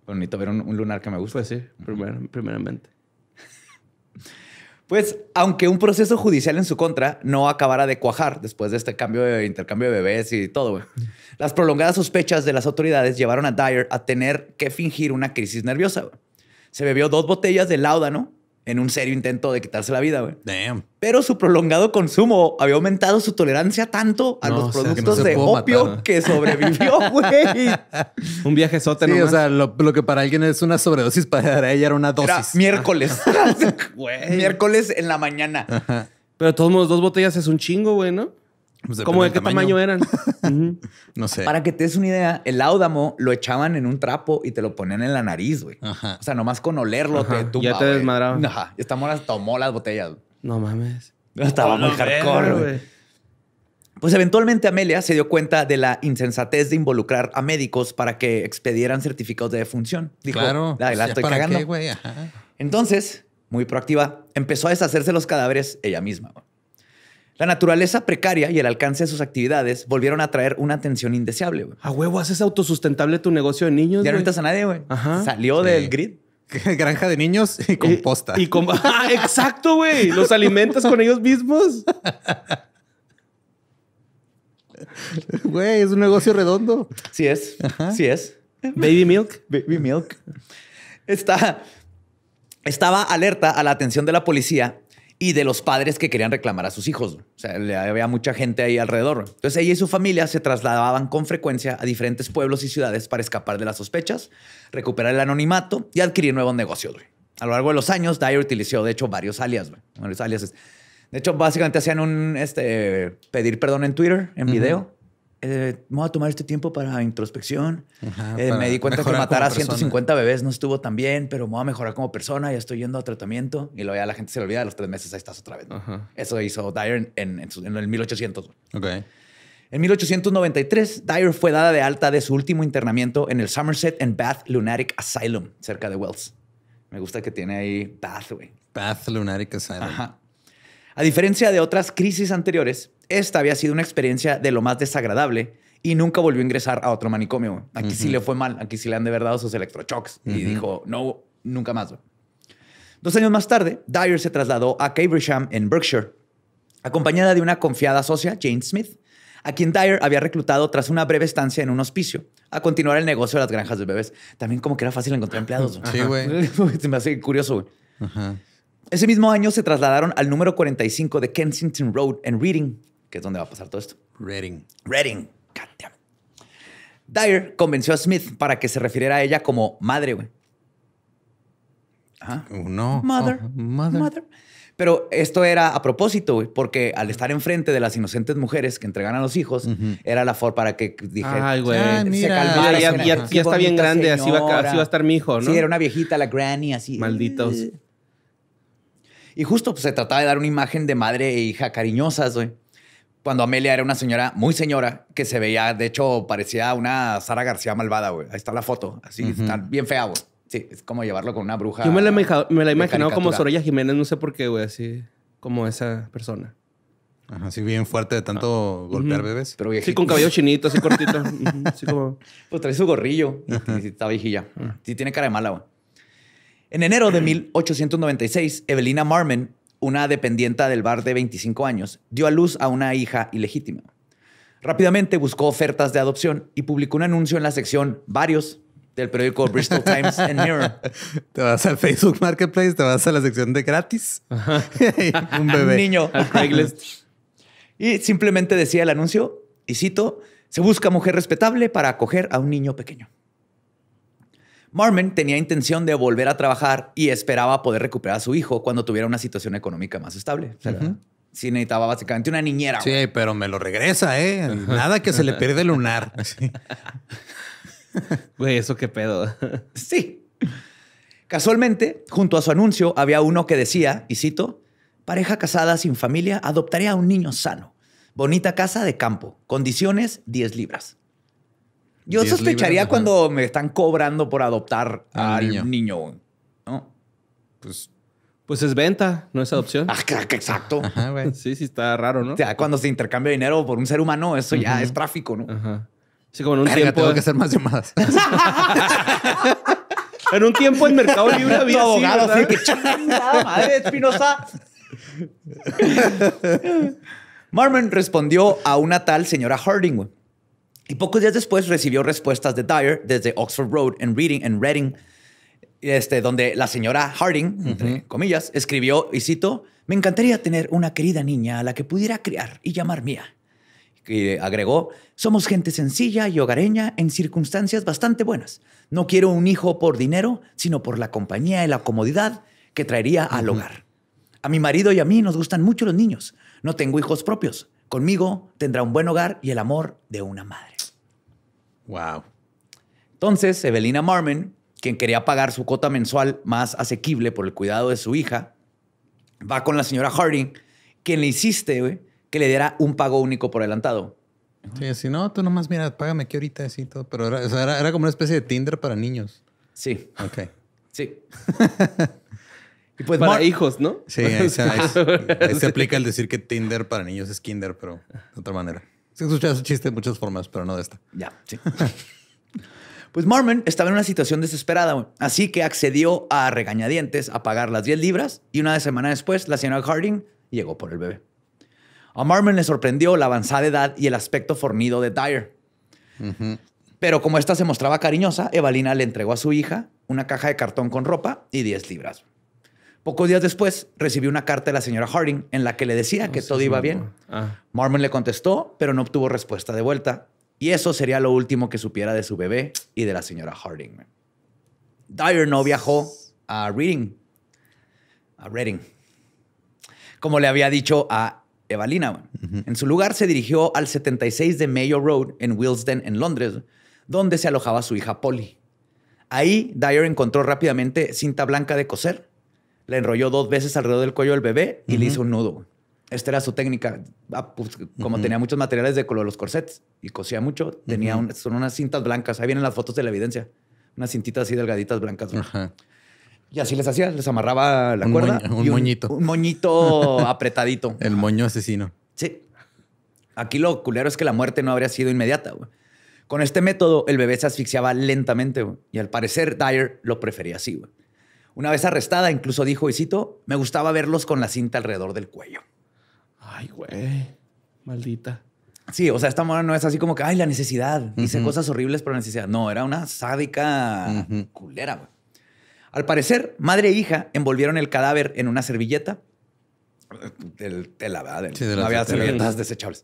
bonito ver un, lunar que me guste, sí. primeramente. Pues, aunque un proceso judicial en su contra no acabara de cuajar después de este cambio de intercambio de bebés y todo, las prolongadas sospechas de las autoridades llevaron a Dyer a tener que fingir una crisis nerviosa. Se bebió dos botellas de ¿no? en un serio intento de quitarse la vida, güey. Pero su prolongado consumo había aumentado su tolerancia tanto a los productos de opio que sobrevivió, güey. un viaje sótano. Sí, o sea, lo, que para alguien es una sobredosis, para ella era una dosis. Era miércoles. miércoles en la mañana. Pero todos modos, dos botellas es un chingo, güey, ¿no? Pues ¿Cómo de qué tamaño, eran? No sé. Para que te des una idea, el áudamo lo echaban en un trapo y te lo ponían en la nariz, güey. O sea, nomás con olerlo te Ya te desmadraban. Ajá. Esta mora tomó las botellas. No mames. Estaba muy hardcore, güey. Pues eventualmente Amelia se dio cuenta de la insensatez de involucrar a médicos para que expedieran certificados de defunción. Dijo, claro, la, pues, estoy cagando. Entonces, muy proactiva, empezó a deshacerse los cadáveres ella misma. Güey. La naturaleza precaria y el alcance de sus actividades volvieron a atraer una atención indeseable, A huevo, haces autosustentable tu negocio de niños. Ya no invitas a nadie, güey. Salió del grid. Granja de niños y composta. Y, y ah, exacto, güey. Los alimentas con ellos mismos. Güey, es un negocio redondo. Sí es. Sí es. Baby milk. Baby milk. Está, estaba alerta a la atención de la policía y de los padres que querían reclamar a sus hijos. O sea, había mucha gente ahí alrededor. Entonces ella y su familia se trasladaban con frecuencia a diferentes pueblos y ciudades para escapar de las sospechas, recuperar el anonimato y adquirir nuevos negocios. A lo largo de los años, Dyer utilizó, de hecho, varios alias. De hecho, básicamente hacían un este, pedir perdón en Twitter, en video eh, me voy a tomar este tiempo para introspección. Eh, me di cuenta que matar a 150 bebés no estuvo tan bien, pero me voy a mejorar como persona, ya estoy yendo a tratamiento. Y luego ya la gente se le olvida, a los tres meses ahí estás otra vez. Eso hizo Dyer en, en, el 1800. Okay. En 1893, Dyer fue dada de alta de su último internamiento en el Somerset and Bath Lunatic Asylum, cerca de Wells. Me gusta que tiene ahí Bath, güey. Bath Lunatic Asylum. A diferencia de otras crisis anteriores, esta había sido una experiencia de lo más desagradable y nunca volvió a ingresar a otro manicomio. Aquí sí le fue mal, aquí sí le han de verdad sus electrochocks y dijo, no, nunca más. Dos años más tarde, Dyer se trasladó a Caversham, en Berkshire, acompañada de una confiada socia, Jane Smith, a quien Dyer había reclutado tras una breve estancia en un hospicio, a continuar el negocio de las granjas de bebés. También como que era fácil encontrar empleados. Sí, güey. se me hace curioso, güey. Ese mismo año se trasladaron al número 45 de Kensington Road en Reading, que es donde va a pasar todo esto. Reading. Reading. Dyer convenció a Smith para que se refiriera a ella como madre, güey. Ajá. Oh, no. Oh, mother, mother. Pero esto era a propósito, güey, porque al estar enfrente de las inocentes mujeres que entregan a los hijos, era la forma para que dijera, Ay, güey. Ah, se calmara. Ya, está bien grande, así va, a estar mi hijo, ¿no? Sí, era una viejita, la granny, así. Malditos. Y justo pues, se trataba de dar una imagen de madre e hija cariñosas, güey cuando Amelia era una señora muy señora que se veía, de hecho, parecía una Sara García malvada, güey. Ahí está la foto, así, bien fea, güey. Sí, es como llevarlo con una bruja. Yo me la, he imaginado como Soraya Jiménez, no sé por qué, güey, así como esa persona. así bien fuerte de tanto ah. golpear bebés. Sí, con cabello chinito, así cortito. así como... Pues trae su gorrillo y, está viejilla. Ah. Sí, tiene cara de mala, güey. En enero de 1896, Evelina Marmen una dependienta del bar de 25 años, dio a luz a una hija ilegítima. Rápidamente buscó ofertas de adopción y publicó un anuncio en la sección Varios del periódico Bristol Times and Mirror. Te vas al Facebook Marketplace, te vas a la sección de gratis. un bebé. Un niño. Y simplemente decía el anuncio, y cito, se busca mujer respetable para acoger a un niño pequeño. Marmon tenía intención de volver a trabajar y esperaba poder recuperar a su hijo cuando tuviera una situación económica más estable. Sí, necesitaba básicamente una niñera. Sí, pero me lo regresa, ¿eh? Nada que se le pierde el lunar. Güey, eso qué pedo. sí. Casualmente, junto a su anuncio, había uno que decía, y cito, pareja casada sin familia adoptaría a un niño sano. Bonita casa de campo, condiciones 10 libras. Yo sospecharía cuando me están cobrando por adoptar a un niño. ¿no? Pues, pues. es venta, no es adopción. Ah, exacto. Sí, sí, está raro, ¿no? O sea, cuando se intercambia dinero por un ser humano, eso ya es tráfico, ¿no? Ajá. Sí, como en un tiempo. Tengo que hacer más llamadas. en un tiempo en Mercado Libre había. abogado, que chingada madre, Espinosa. Marmon respondió a una tal señora Harding, y pocos días después recibió respuestas de Dyer desde Oxford Road en Reading, Reading este, donde la señora Harding, entre comillas, escribió, y cito, me encantaría tener una querida niña a la que pudiera criar y llamar mía. Y agregó, somos gente sencilla y hogareña en circunstancias bastante buenas. No quiero un hijo por dinero, sino por la compañía y la comodidad que traería al hogar. A mi marido y a mí nos gustan mucho los niños. No tengo hijos propios. Conmigo tendrá un buen hogar y el amor de una madre. Wow. Entonces, Evelina Marmen, quien quería pagar su cuota mensual más asequible por el cuidado de su hija, va con la señora Harding, quien le insiste que le diera un pago único por adelantado. Sí, si no, tú nomás mira, págame aquí ahorita, así todo. Pero era, como una especie de Tinder para niños. Sí. Ok. Sí. Y pues para hijos, ¿no? Sí, se, ahí se, aplica el decir que Tinder para niños es Kinder, pero de otra manera. Se escucha ese chiste de muchas formas, pero no de esta. Ya, sí. Pues Marmon estaba en una situación desesperada, así que accedió a regañadientes a pagar las 10 libras y una semana después la señora Harding llegó por el bebé. A Marmon le sorprendió la avanzada edad y el aspecto fornido de Dyer. Pero como ésta se mostraba cariñosa, Evalina le entregó a su hija una caja de cartón con ropa y 10 libras. Pocos días después recibió una carta de la señora Harding en la que le decía oh, que todo iba bien. Ah. Marmon le contestó, pero no obtuvo respuesta de vuelta. Y eso sería lo último que supiera de su bebé y de la señora Harding. Dyer no viajó a Reading. A Reading. Como le había dicho a Evalina. En su lugar se dirigió al 76 de Mayo Road en Wilsden, en Londres, donde se alojaba su hija Polly. Ahí Dyer encontró rápidamente cinta blanca de coser le enrolló dos veces alrededor del cuello del bebé y le hizo un nudo. Esta era su técnica. Ah, pues, como tenía muchos materiales de color, los corsets y cosía mucho, tenía son unas cintas blancas. Ahí vienen las fotos de la evidencia. Unas cintitas así delgaditas blancas. Y así les hacía, les amarraba la cuerda. un, moñito. Un moñito apretadito. El moño asesino. Sí. Aquí lo culero es que la muerte no habría sido inmediata. Con este método, el bebé se asfixiaba lentamente y al parecer Dyer lo prefería así. Una vez arrestada, incluso dijo, y cito, me gustaba verlos con la cinta alrededor del cuello. Ay, güey. Maldita. Sí, o sea, esta mona no es así como que, ay, la necesidad. Hice cosas horribles por necesidad. No, era una sádica culera. Al parecer, madre e hija envolvieron el cadáver en una servilleta. Eh, del de no había servilletas desechables.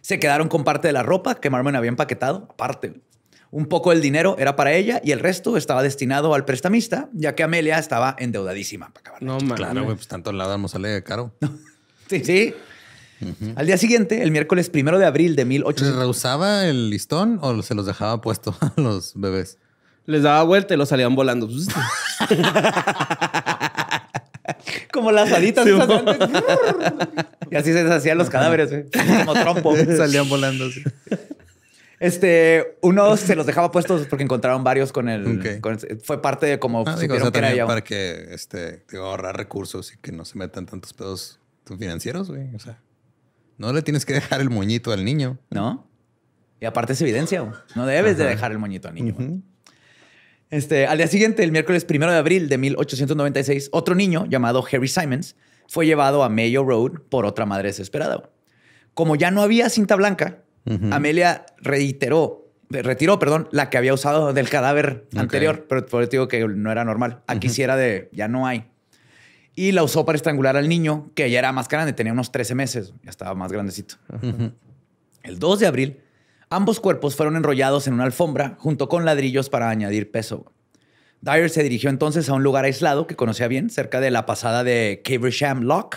Se quedaron con parte de la ropa que Marmon había empaquetado, aparte. Un poco del dinero era para ella y el resto estaba destinado al prestamista, ya que Amelia estaba endeudadísima. Para no, claro, pues tanto lado no sale de caro. sí, sí. Al día siguiente, el miércoles primero de abril de 1800. ¿Se rehusaba el listón o se los dejaba puesto a los bebés? Les daba vuelta y los salían volando. Como las Y así se deshacían los cadáveres, como trompo. Salían volando. Así. Este, Uno se los dejaba puestos porque encontraron varios con el. fue parte de como ah, supieron que era Para que este, ahorrar recursos y que no se metan tantos pedos financieros, güey. O sea, no le tienes que dejar el moñito al niño. No. Y aparte es evidencia, No debes de dejar el moñito al niño. Este, al día siguiente, el miércoles primero de abril de 1896, otro niño llamado Harry Simons fue llevado a Mayo Road por otra madre desesperada. Como ya no había cinta blanca, Amelia reiteró, retiró, perdón, la que había usado del cadáver anterior, pero por eso digo que no era normal. Aquí era de, ya no hay. Y la usó para estrangular al niño, que ya era más grande, tenía unos 13 meses, ya estaba más grandecito. El 2 de abril, ambos cuerpos fueron enrollados en una alfombra junto con ladrillos para añadir peso. Dyer se dirigió entonces a un lugar aislado que conocía bien, cerca de la pasada de Caversham Lock.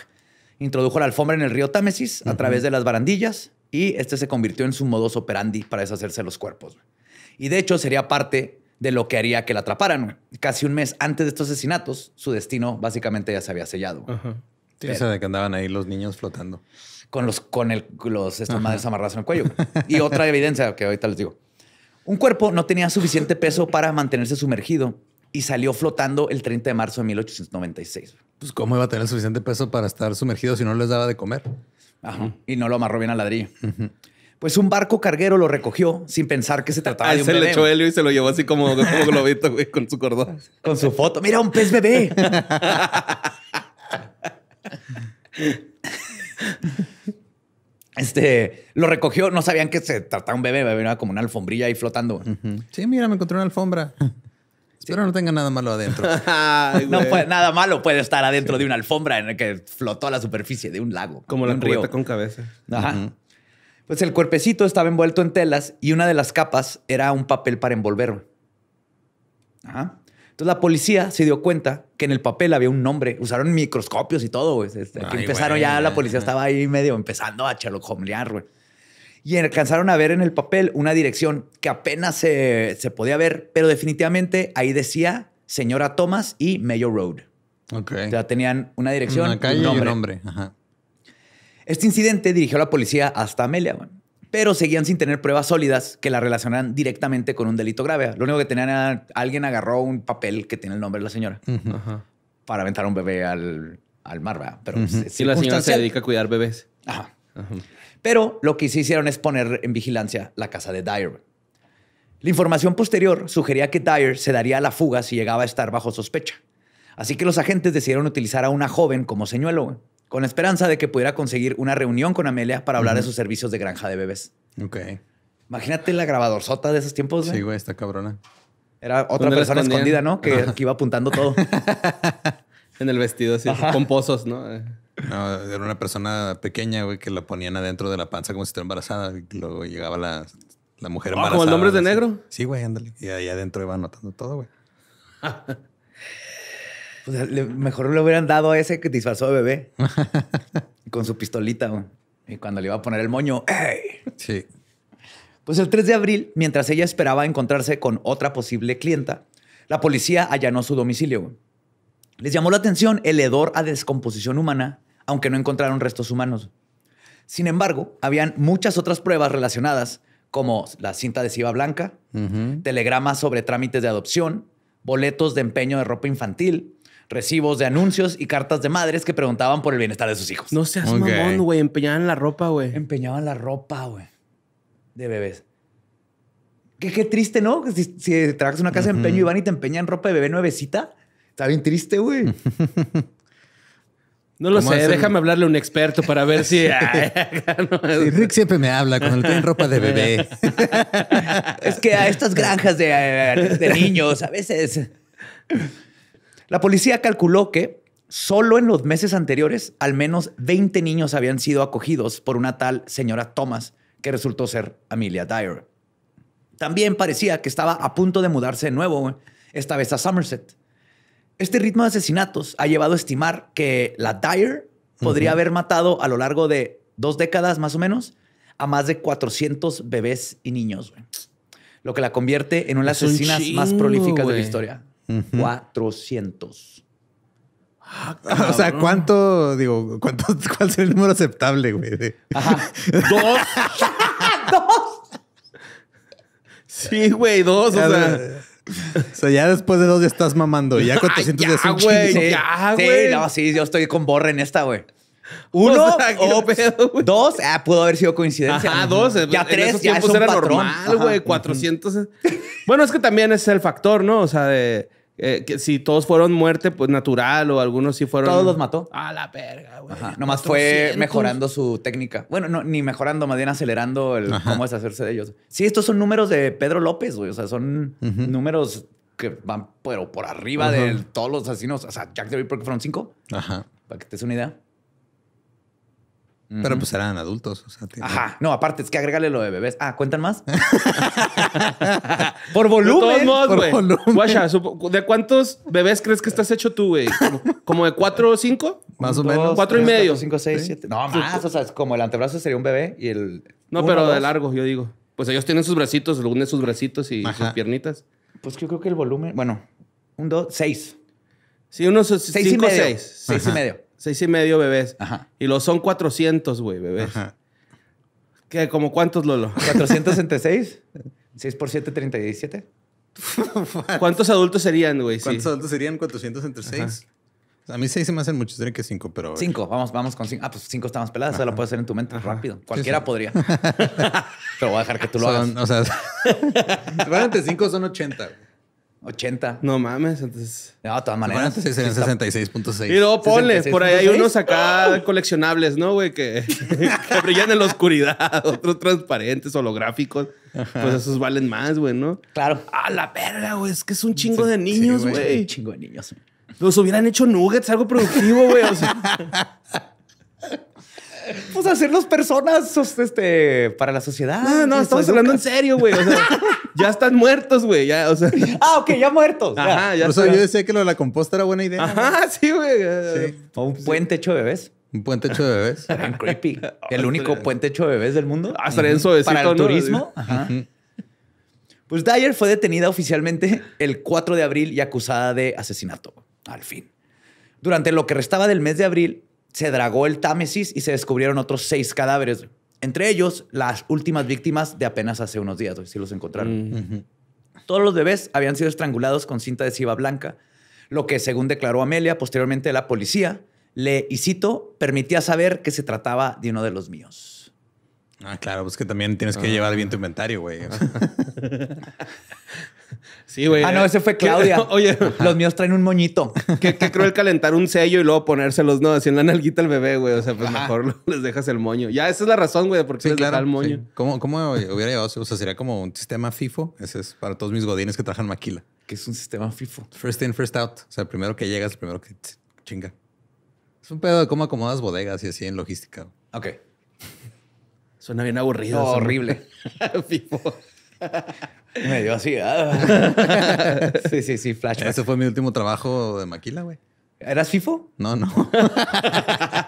Introdujo la alfombra en el río Támesis a través de las barandillas y este se convirtió en su modus operandi para deshacerse de los cuerpos. Y de hecho sería parte de lo que haría que la atraparan. Casi un mes antes de estos asesinatos, su destino básicamente ya se había sellado. Ajá. de que andaban ahí los niños flotando. Con los, con los, madres amarrados en el cuello. y otra evidencia que ahorita les digo. Un cuerpo no tenía suficiente peso para mantenerse sumergido y salió flotando el 30 de marzo de 1896. Pues, ¿cómo iba a tener suficiente peso para estar sumergido si no les daba de comer? Y no lo amarró bien al ladrillo. Pues un barco carguero lo recogió sin pensar que se trataba de un bebé. Se le echó helio y se lo llevó así como, como globito, güey, con su cordón. Con su foto. ¡Mira, un pez bebé! este, lo recogió. No sabían que se trataba de un bebé. Era como una alfombrilla ahí flotando. Sí, mira, me encontré una alfombra. Pero no tenga nada malo adentro. nada malo puede estar adentro de una alfombra en la que flotó la superficie de un lago. Como la cubeta con cabeza. Pues el cuerpecito estaba envuelto en telas y una de las capas era un papel para envolverlo. Entonces la policía se dio cuenta que en el papel había un nombre. Usaron microscopios y todo, este, empezaron ya, la policía estaba ahí medio empezando a homlear, güey y alcanzaron a ver en el papel una dirección que apenas se, podía ver, pero definitivamente ahí decía Señora Thomas y Mayo Road. Okay. O sea, tenían una dirección, nombre. nombre. Este incidente dirigió a la policía hasta Amelia, pero seguían sin tener pruebas sólidas que la relacionaran directamente con un delito grave. Lo único que tenían era alguien agarró un papel que tiene el nombre de la señora para aventar un bebé al, al mar, ¿verdad? Pero la señora se dedica a cuidar bebés. Ajá. Ajá. Pero lo que sí hicieron es poner en vigilancia la casa de Dyer. La información posterior sugería que Dyer se daría a la fuga si llegaba a estar bajo sospecha. Así que los agentes decidieron utilizar a una joven como señuelo, con la esperanza de que pudiera conseguir una reunión con Amelia para hablar de sus servicios de granja de bebés. Ok. Imagínate la grabadorzota de esos tiempos. Sí, güey, esta cabrona. Era otra persona escondida, ¿no? Que, que iba apuntando todo. en el vestido, así, con pozos, ¿no? Eh. No, era una persona pequeña, güey, que la ponían adentro de la panza como si estuviera embarazada. Y luego llegaba la, mujer ah, embarazada. ¿Como el nombre es de negro? Sí, güey, ándale. Y ahí adentro iba anotando todo, güey. Pues mejor le hubieran dado a ese que disfrazó de bebé. con su pistolita, güey. Y cuando le iba a poner el moño, ¡ey! Sí. Pues el 3 de abril, mientras ella esperaba encontrarse con otra posible clienta, la policía allanó su domicilio. Les llamó la atención el hedor a descomposición humana, aunque no encontraron restos humanos. Sin embargo, habían muchas otras pruebas relacionadas, como la cinta adhesiva blanca, telegramas sobre trámites de adopción, boletos de empeño de ropa infantil, recibos de anuncios y cartas de madres que preguntaban por el bienestar de sus hijos. No seas mamón, güey. Empeñaban la ropa, güey. Empeñaban la ropa, güey. De bebés. Qué, triste, ¿no? Si, si trabajas una casa de empeño y van y te empeñan ropa de bebé nuevecita. Está bien triste, güey. No lo sé, déjame hablarle a un experto para ver si. Rick siempre me habla con el en ropa de bebé. es que a estas granjas de, de niños, a veces. La policía calculó que solo en los meses anteriores, al menos 20 niños habían sido acogidos por una tal señora Thomas, que resultó ser Amelia Dyer. También parecía que estaba a punto de mudarse de nuevo, esta vez a Somerset. Este ritmo de asesinatos ha llevado a estimar que la Dyer podría haber matado a lo largo de dos décadas más o menos a más de 400 bebés y niños, güey. Lo que la convierte en una de las asesinas más prolíficas de la historia. 400. Ah, o sea, ¿cuánto, digo, cuál es el número aceptable, güey? Ajá. Dos. dos. Sí, güey, dos. O sea. O sea, ya después de dos ya estás mamando. Ya cuando te ya, güey. Sí, ya, no, sí, yo estoy con borra en esta, güey. Uno, dos, ah, pudo haber sido coincidencia. Ah, dos. Ya tres, ya es era normal, güey. 400. Bueno, es que también es el factor, ¿no? O sea, de eh, si todos fueron muerte pues natural o algunos sí fueron. Todos los mató. A la verga, güey. Nomás fue mejorando su técnica. Bueno, no, ni mejorando, más bien acelerando el cómo deshacerse de ellos. Sí, estos son números de Pedro López, güey. O sea, son números que van pero por arriba de todos los asesinos. O sea, Jack the Ripper fueron cinco. Ajá. Para que te des una idea. Pero pues eran adultos. Ajá. No, aparte es que agrégale lo de bebés. Ah, ¿cuentan más? por volumen. De todos modos, por volumen. ¿de cuántos bebés crees que estás hecho tú, güey? ¿Como, de cuatro o cinco? Más o menos. Cuatro y medio. cinco, seis, siete. No, más. O sea, como el antebrazo sería un bebé y el. No, pero de largo, yo digo. Pues ellos tienen sus bracitos, lo unen sus bracitos y sus piernitas. Pues yo creo que el volumen. Bueno, un, dos, seis. Sí, unos seis y medio. Seis, seis y medio. Seis y medio bebés. Ajá. Y los son 400, güey, bebés. Ajá. ¿Qué? ¿Como cuántos, Lolo? seis? 6 por 7, 37. ¿Cuántos adultos serían, güey? ¿Cuántos adultos serían? 400 entre seis? A mí seis se me hacen muchos, tienen que cinco, pero. Cinco, vamos, vamos con cinco. Ah, pues cinco estamos peladas, eso lo puedes hacer en tu mente rápido. Cualquiera podría. pero voy a dejar que tú lo hagas. O sea, realmente cinco son ochenta. 80. No mames, entonces. No, de todas maneras. serían 66.6. Y luego ponle. por ahí hay unos acá coleccionables, ¿no, güey? Que, brillan en la oscuridad, otros transparentes, holográficos. Pues esos valen más, güey, ¿no? Claro. A la verga, güey. Es que es un chingo de niños, güey. un chingo de niños. Los hubieran hecho nuggets, algo productivo, güey. O sea pues hacernos personas este, para la sociedad. No, no, estamos hablando en serio, güey. ya están muertos, güey. Ya, o Ah, ok, ya muertos. Ajá, ya. Por yo decía que lo de la composta era buena idea. Ajá, sí, güey. un puente hecho de bebés. Un puente hecho de bebés. creepy. El único puente hecho de bebés del mundo. Hasta ah, Para el turismo. Pues Dyer fue detenida oficialmente el 4 de abril y acusada de asesinato. Al fin. Durante lo que restaba del mes de abril, se dragó el Támesis y se descubrieron otros seis cadáveres. Entre ellos, las últimas víctimas de apenas hace unos días, si los encontraron. Mm. Todos los bebés habían sido estrangulados con cinta adhesiva blanca, lo que, según declaró Amelia, posteriormente la policía le, y cito, permitía saber que se trataba de uno de los míos. Ah, claro, pues que también tienes que ah. llevar bien tu inventario, güey. Sí, güey. Ah, no, ¿eh? ese fue Claudia. Oye, los míos traen un moñito. Qué, qué, cruel calentar un sello y luego ponérselos, no, así en la nalguita al bebé, güey. O sea, pues mejor les dejas el moño. Ya, esa es la razón, güey, de por qué les el moño. ¿Cómo, ¿Cómo, hubiera llevado? O sea, sería como un sistema FIFO. Ese es para todos mis godines que trabajan maquila. Que es un sistema FIFO. First in, first out. O sea, el primero que llegas, el primero que chinga. Es un pedo de cómo acomodas bodegas y así en logística. Ok. Suena bien aburrido. horrible. FIFO. Me dio así. sí, sí, sí, flash Ese fue mi último trabajo de maquila, güey. ¿Eras FIFO? No, no.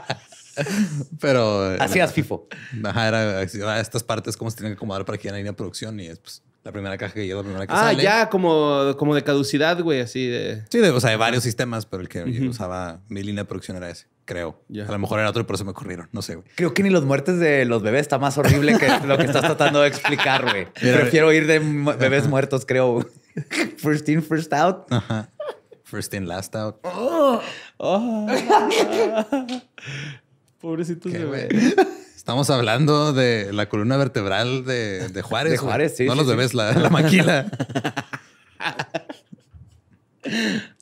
Pero. Hacías FIFO. Ajá, era, estas partes cómo se tienen que acomodar para que la línea de producción y es pues, la primera caja que llega, la primera que ah, Ah, ya, como, como de caducidad, güey, así de. Sí, o sea, de varios sistemas, pero el que usaba mi línea de producción era ese creo. A lo mejor era otro y por eso me corrieron. No sé, güey. Creo que ni los muertes de los bebés está más horrible que lo que estás tratando de explicar, güey. Prefiero ir de bebés muertos, creo. First in, first out. Ajá. First in, last out. Oh. Oh. Pobrecitos bebés. Estamos hablando de la columna vertebral de, Juárez. De Juárez, sí. No los bebés, la, la maquila.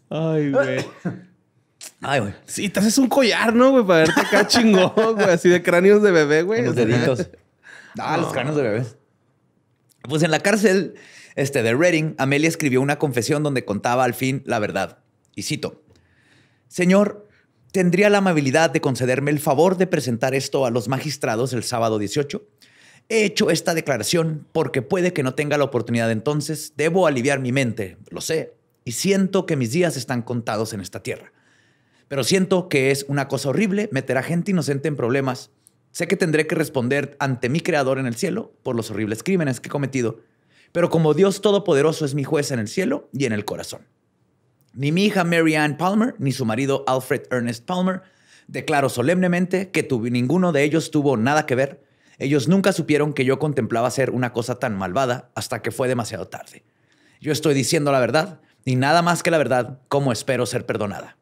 Ay, güey. Ay, güey. Sí, te haces un collar, ¿no, güey? Para verte acá chingón, güey. Así de cráneos de bebé, güey. Los deditos. Ah, los cráneos de bebés. Pues en la cárcel este, de Reading, Amelia escribió una confesión donde contaba al fin la verdad. Y cito: Señor, tendría la amabilidad de concederme el favor de presentar esto a los magistrados el sábado 18. He hecho esta declaración porque puede que no tenga la oportunidad entonces. Debo aliviar mi mente, lo sé, y siento que mis días están contados en esta tierra pero siento que es una cosa horrible meter a gente inocente en problemas. Sé que tendré que responder ante mi Creador en el cielo por los horribles crímenes que he cometido, pero como Dios Todopoderoso es mi juez en el cielo y en el corazón. Ni mi hija Mary Ann Palmer, ni su marido Alfred Ernest Palmer, declaro solemnemente que ninguno de ellos tuvo nada que ver. Ellos nunca supieron que yo contemplaba hacer una cosa tan malvada hasta que fue demasiado tarde. Yo estoy diciendo la verdad, y nada más que la verdad, como espero ser perdonada.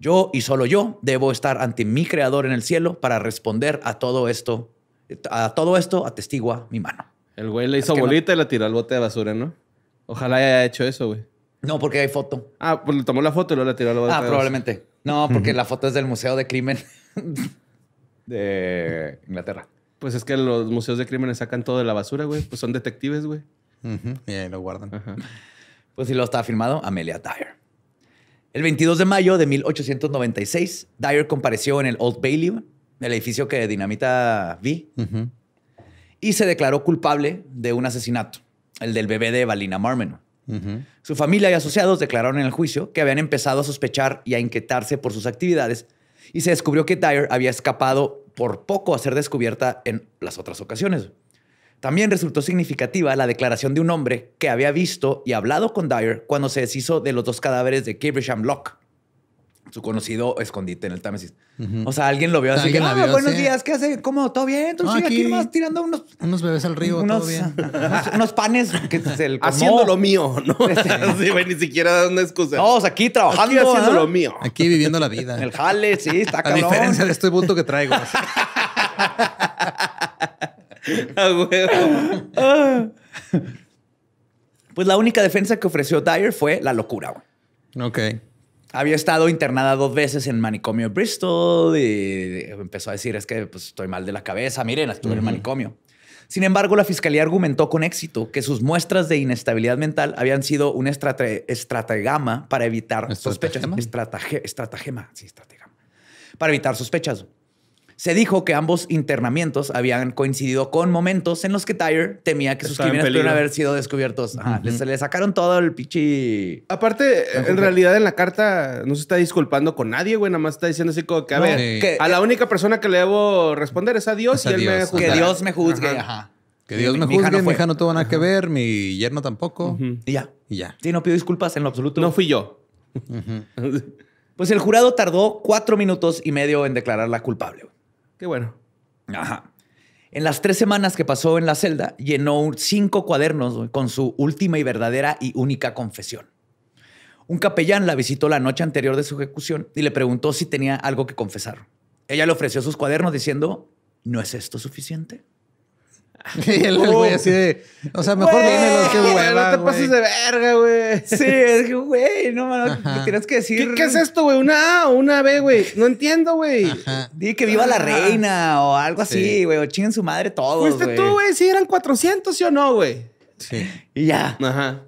Yo y solo yo debo estar ante mi Creador en el cielo para responder a todo esto, a todo esto atestigua mi mano. El güey le hizo bolita y le tiró al bote de basura, ¿no? Ojalá haya hecho eso, güey. No, porque hay foto. Ah, pues le tomó la foto y luego la tiró al bote. Ah, probablemente. No, porque la foto es del Museo de Crimen de Inglaterra. Pues es que los museos de crímenes sacan todo de la basura, güey. Pues son detectives, güey. Y ahí lo guardan. Pues si lo está filmado, Amelia Dyer. El 22 de mayo de 1896, Dyer compareció en el Old Bailey, el edificio que Dinamita vi, y se declaró culpable de un asesinato, el del bebé de Valina Marmen. Su familia y asociados declararon en el juicio que habían empezado a sospechar y a inquietarse por sus actividades y se descubrió que Dyer había escapado por poco a ser descubierta en las otras ocasiones. También resultó significativa la declaración de un hombre que había visto y hablado con Dyer cuando se deshizo de los dos cadáveres de Kebrisham Lock, su conocido escondite en el Támesis. O sea, alguien lo vio así ah, buenos días, ¿qué hace? ¿Cómo? ¿Todo bien? Tú aquí, aquí tirando unos... Unos bebés al río, unos, todo bien. unos, panes que es el Haciendo lo mío, ¿no? Este. sí, ni siquiera una excusa. No, o sea, aquí trabajando. Aquí haciendo lo mío. Aquí viviendo la vida. el jale, sí, está cabrón. A diferencia de este punto que traigo. Ah. pues la única defensa que ofreció Dyer fue la locura, Ok. Había estado internada dos veces en manicomio de Bristol y empezó a decir, es que pues, estoy mal de la cabeza, miren, estuve en el manicomio. Sin embargo, la fiscalía argumentó con éxito que sus muestras de inestabilidad mental habían sido un estratagema para evitar sospechas. Sí, estratagema. Para evitar sospechas. Se dijo que ambos internamientos habían coincidido con momentos en los que Tyre temía que sus crímenes pudieran haber sido descubiertos. Ajá, le sacaron todo el pichi. Aparte, en realidad en la carta no se está disculpando con nadie, güey. Nada más está diciendo así como que, a ver, a la eh, única persona que le debo responder es a Dios y él me Que Dios me juzgue, ajá. Que Dios me juzgue, mi hija no, te tuvo nada que ver, mi yerno tampoco. Y ya. Y ya. Sí, no pido disculpas en lo absoluto. No fui yo. pues el jurado tardó cuatro minutos y medio en declararla culpable. Qué bueno. Ajá. En las tres semanas que pasó en la celda, llenó cinco cuadernos con su última y verdadera y única confesión. Un capellán la visitó la noche anterior de su ejecución y le preguntó si tenía algo que confesar. Ella le ofreció sus cuadernos diciendo, ¿no es esto suficiente? Y el güey oh. así de. O sea, mejor dímelo, que güey. No te pases de verga, güey. Sí, es que, güey, no, mano, tienes que decir. ¿Qué, ¿Qué, es esto, güey? ¿Una A o una B, güey? No entiendo, güey. Di que viva la ah. reina o algo así, güey. O chinguen su madre todo. Fuiste tú, güey. Sí, eran 400, ¿sí o no, güey? Sí. Y ya. Ajá.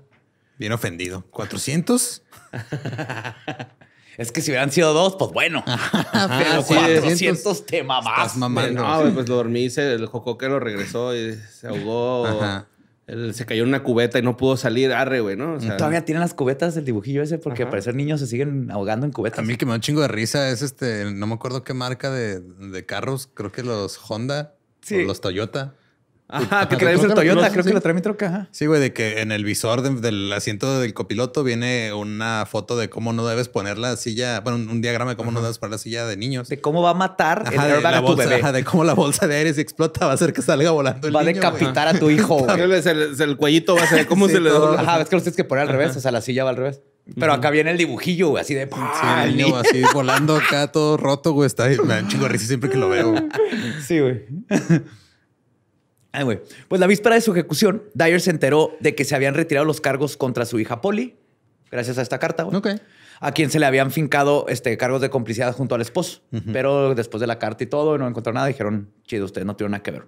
Bien ofendido. ¿400? Es que si hubieran sido dos, pues bueno. pero sí, 400 te mamás. No, pues lo dormí, se, el que lo regresó y se ahogó. se cayó en una cubeta y no pudo salir. Arre, güey, ¿no? Todavía tienen las cubetas del dibujillo ese porque al parecer niños se siguen ahogando en cubetas. A mí que me da un chingo de risa es este, no me acuerdo qué marca de, carros, creo que los Honda o los Toyota Ajá, pues, que crees el Toyota, creo que lo trae mi troca. Sí, güey, de que en el visor del asiento del copiloto viene una foto de cómo no debes poner la silla, bueno, un diagrama de cómo no debes poner la silla de niños. De cómo va a matar el airbag la a tu bebé. de cómo la bolsa de aire se explota va a hacer que salga volando el Va a decapitar a tu hijo. el, cuellito va a ser cómo se le dobla. Ajá, es que lo tienes que poner al revés, o sea, la silla va al revés. Pero acá viene el dibujillo, güey, así de... Sí, el niño así volando acá todo roto, güey. Está me da chingo de risa siempre que lo veo. Sí, güey pues la víspera de su ejecución, Dyer se enteró de que se habían retirado los cargos contra su hija Polly, gracias a esta carta, A quien se le habían fincado este, cargos de complicidad junto al esposo. Pero después de la carta y todo, no encontraron nada, dijeron, chido, ustedes no tienen nada que ver.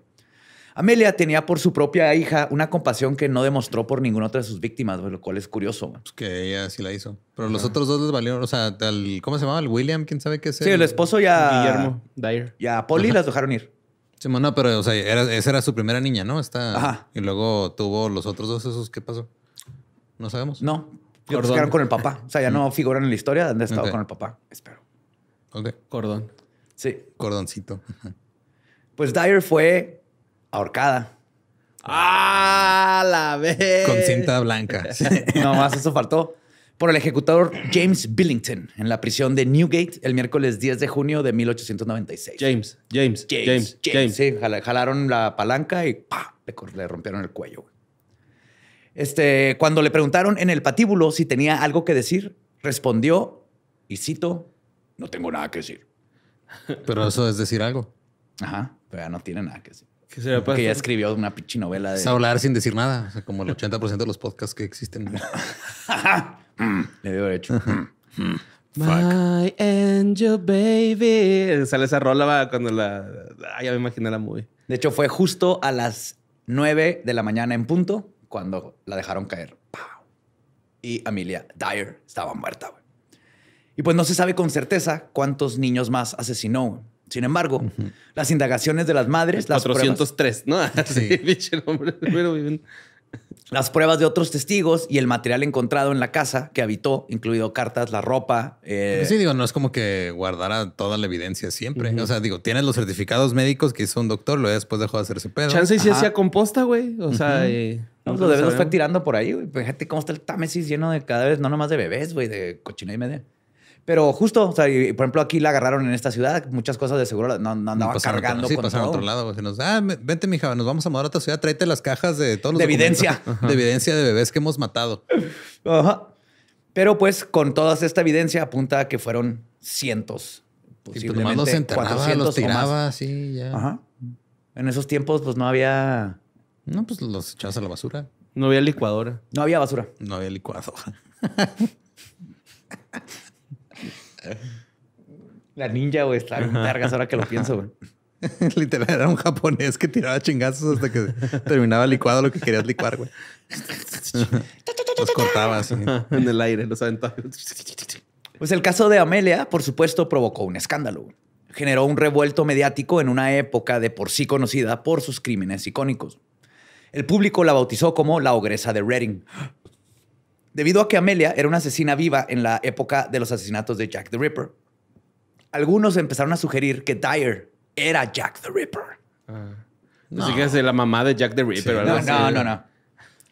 Amelia tenía por su propia hija una compasión que no demostró por ninguna otra de sus víctimas, lo cual es curioso. Pues que ella sí la hizo. Pero los otros dos les valieron, o sea, ¿cómo se llamaba? El William, quién sabe qué es. El... Sí, el esposo y a Guillermo Dyer. Y a Polly las dejaron ir. Sí, no, pero esa era su primera niña, ¿no? Y luego tuvo los otros dos, esos, ¿qué pasó? No sabemos. No, se quedaron con el papá. O sea, ya no mm. figuran en la historia, ha estado con el papá, espero. Ok. Cordón. Sí. Cordoncito. pues Dyer fue ahorcada. ¡Ah, la vez! Con cinta blanca. No más, eso faltó por el ejecutador James Billington en la prisión de Newgate el miércoles 10 de junio de 1896. James, James, James, James. Sí, jalaron la palanca y Le, rompieron el cuello. Este, cuando le preguntaron en el patíbulo si tenía algo que decir, respondió, y cito, no tengo nada que decir. Pero eso es decir algo. Ajá, pero ya no tiene nada que decir. ¿Qué que ya escribió una pinche novela de... Es hablar sin decir nada, o sea, como el 80% de los podcasts que existen. Ajá. Mm. Le dio derecho. Mm. Mm. My angel baby. Sale esa rola cuando la... Ah, ya me imaginé la movie. De hecho, fue justo a las 9 de la mañana en punto cuando la dejaron caer. ¡Pow! Y Amelia Dyer estaba muerta. Y pues no se sabe con certeza cuántos niños más asesinó. Sin embargo, las indagaciones de las madres... 403, las ¿no? Sí las pruebas de otros testigos y el material encontrado en la casa que habitó, incluido cartas, la ropa. Eh, sí, digo, no es como que guardara toda la evidencia siempre. O sea, digo, tienes los certificados médicos que hizo un doctor, lo después dejó de hacerse pedo. Chance si hacía composta, güey. O sea, eh, no, pues lo tirando por ahí, güey. Fíjate cómo está el támesis lleno de cadáveres, no nomás de bebés, güey, de cochina y media. Pero justo, o sea, por ejemplo, aquí la agarraron en esta ciudad, muchas cosas de seguro no, andaba cargando. sí, con a otro lado. Nos, ah, vente, hija, nos vamos a mudar a otra ciudad, tráete las cajas de todos los. De evidencia. De evidencia de bebés que hemos matado. Ajá. Pero pues con toda esta evidencia apunta a que fueron cientos. Pues, posiblemente los enterraba, 400 los tiraba, sí, ya. Ajá. En esos tiempos, pues no había. No, pues los echabas a la basura. No había licuadora. No había basura. No había licuadora. La ninja, o está largas ahora que lo pienso, güey. Literal, era un japonés que tiraba chingazos hasta que terminaba licuado lo que querías licuar, güey. los cortabas en el aire, los aventabas. Pues el caso de Amelia, por supuesto, provocó un escándalo. Generó un revuelto mediático en una época de por sí conocida por sus crímenes icónicos. El público la bautizó como la ogresa de Reading. Debido a que Amelia era una asesina viva en la época de los asesinatos de Jack the Ripper, algunos empezaron a sugerir que Dyer era Jack the Ripper. Ah. No. sé qué es la mamá de Jack the Ripper. No, no, no,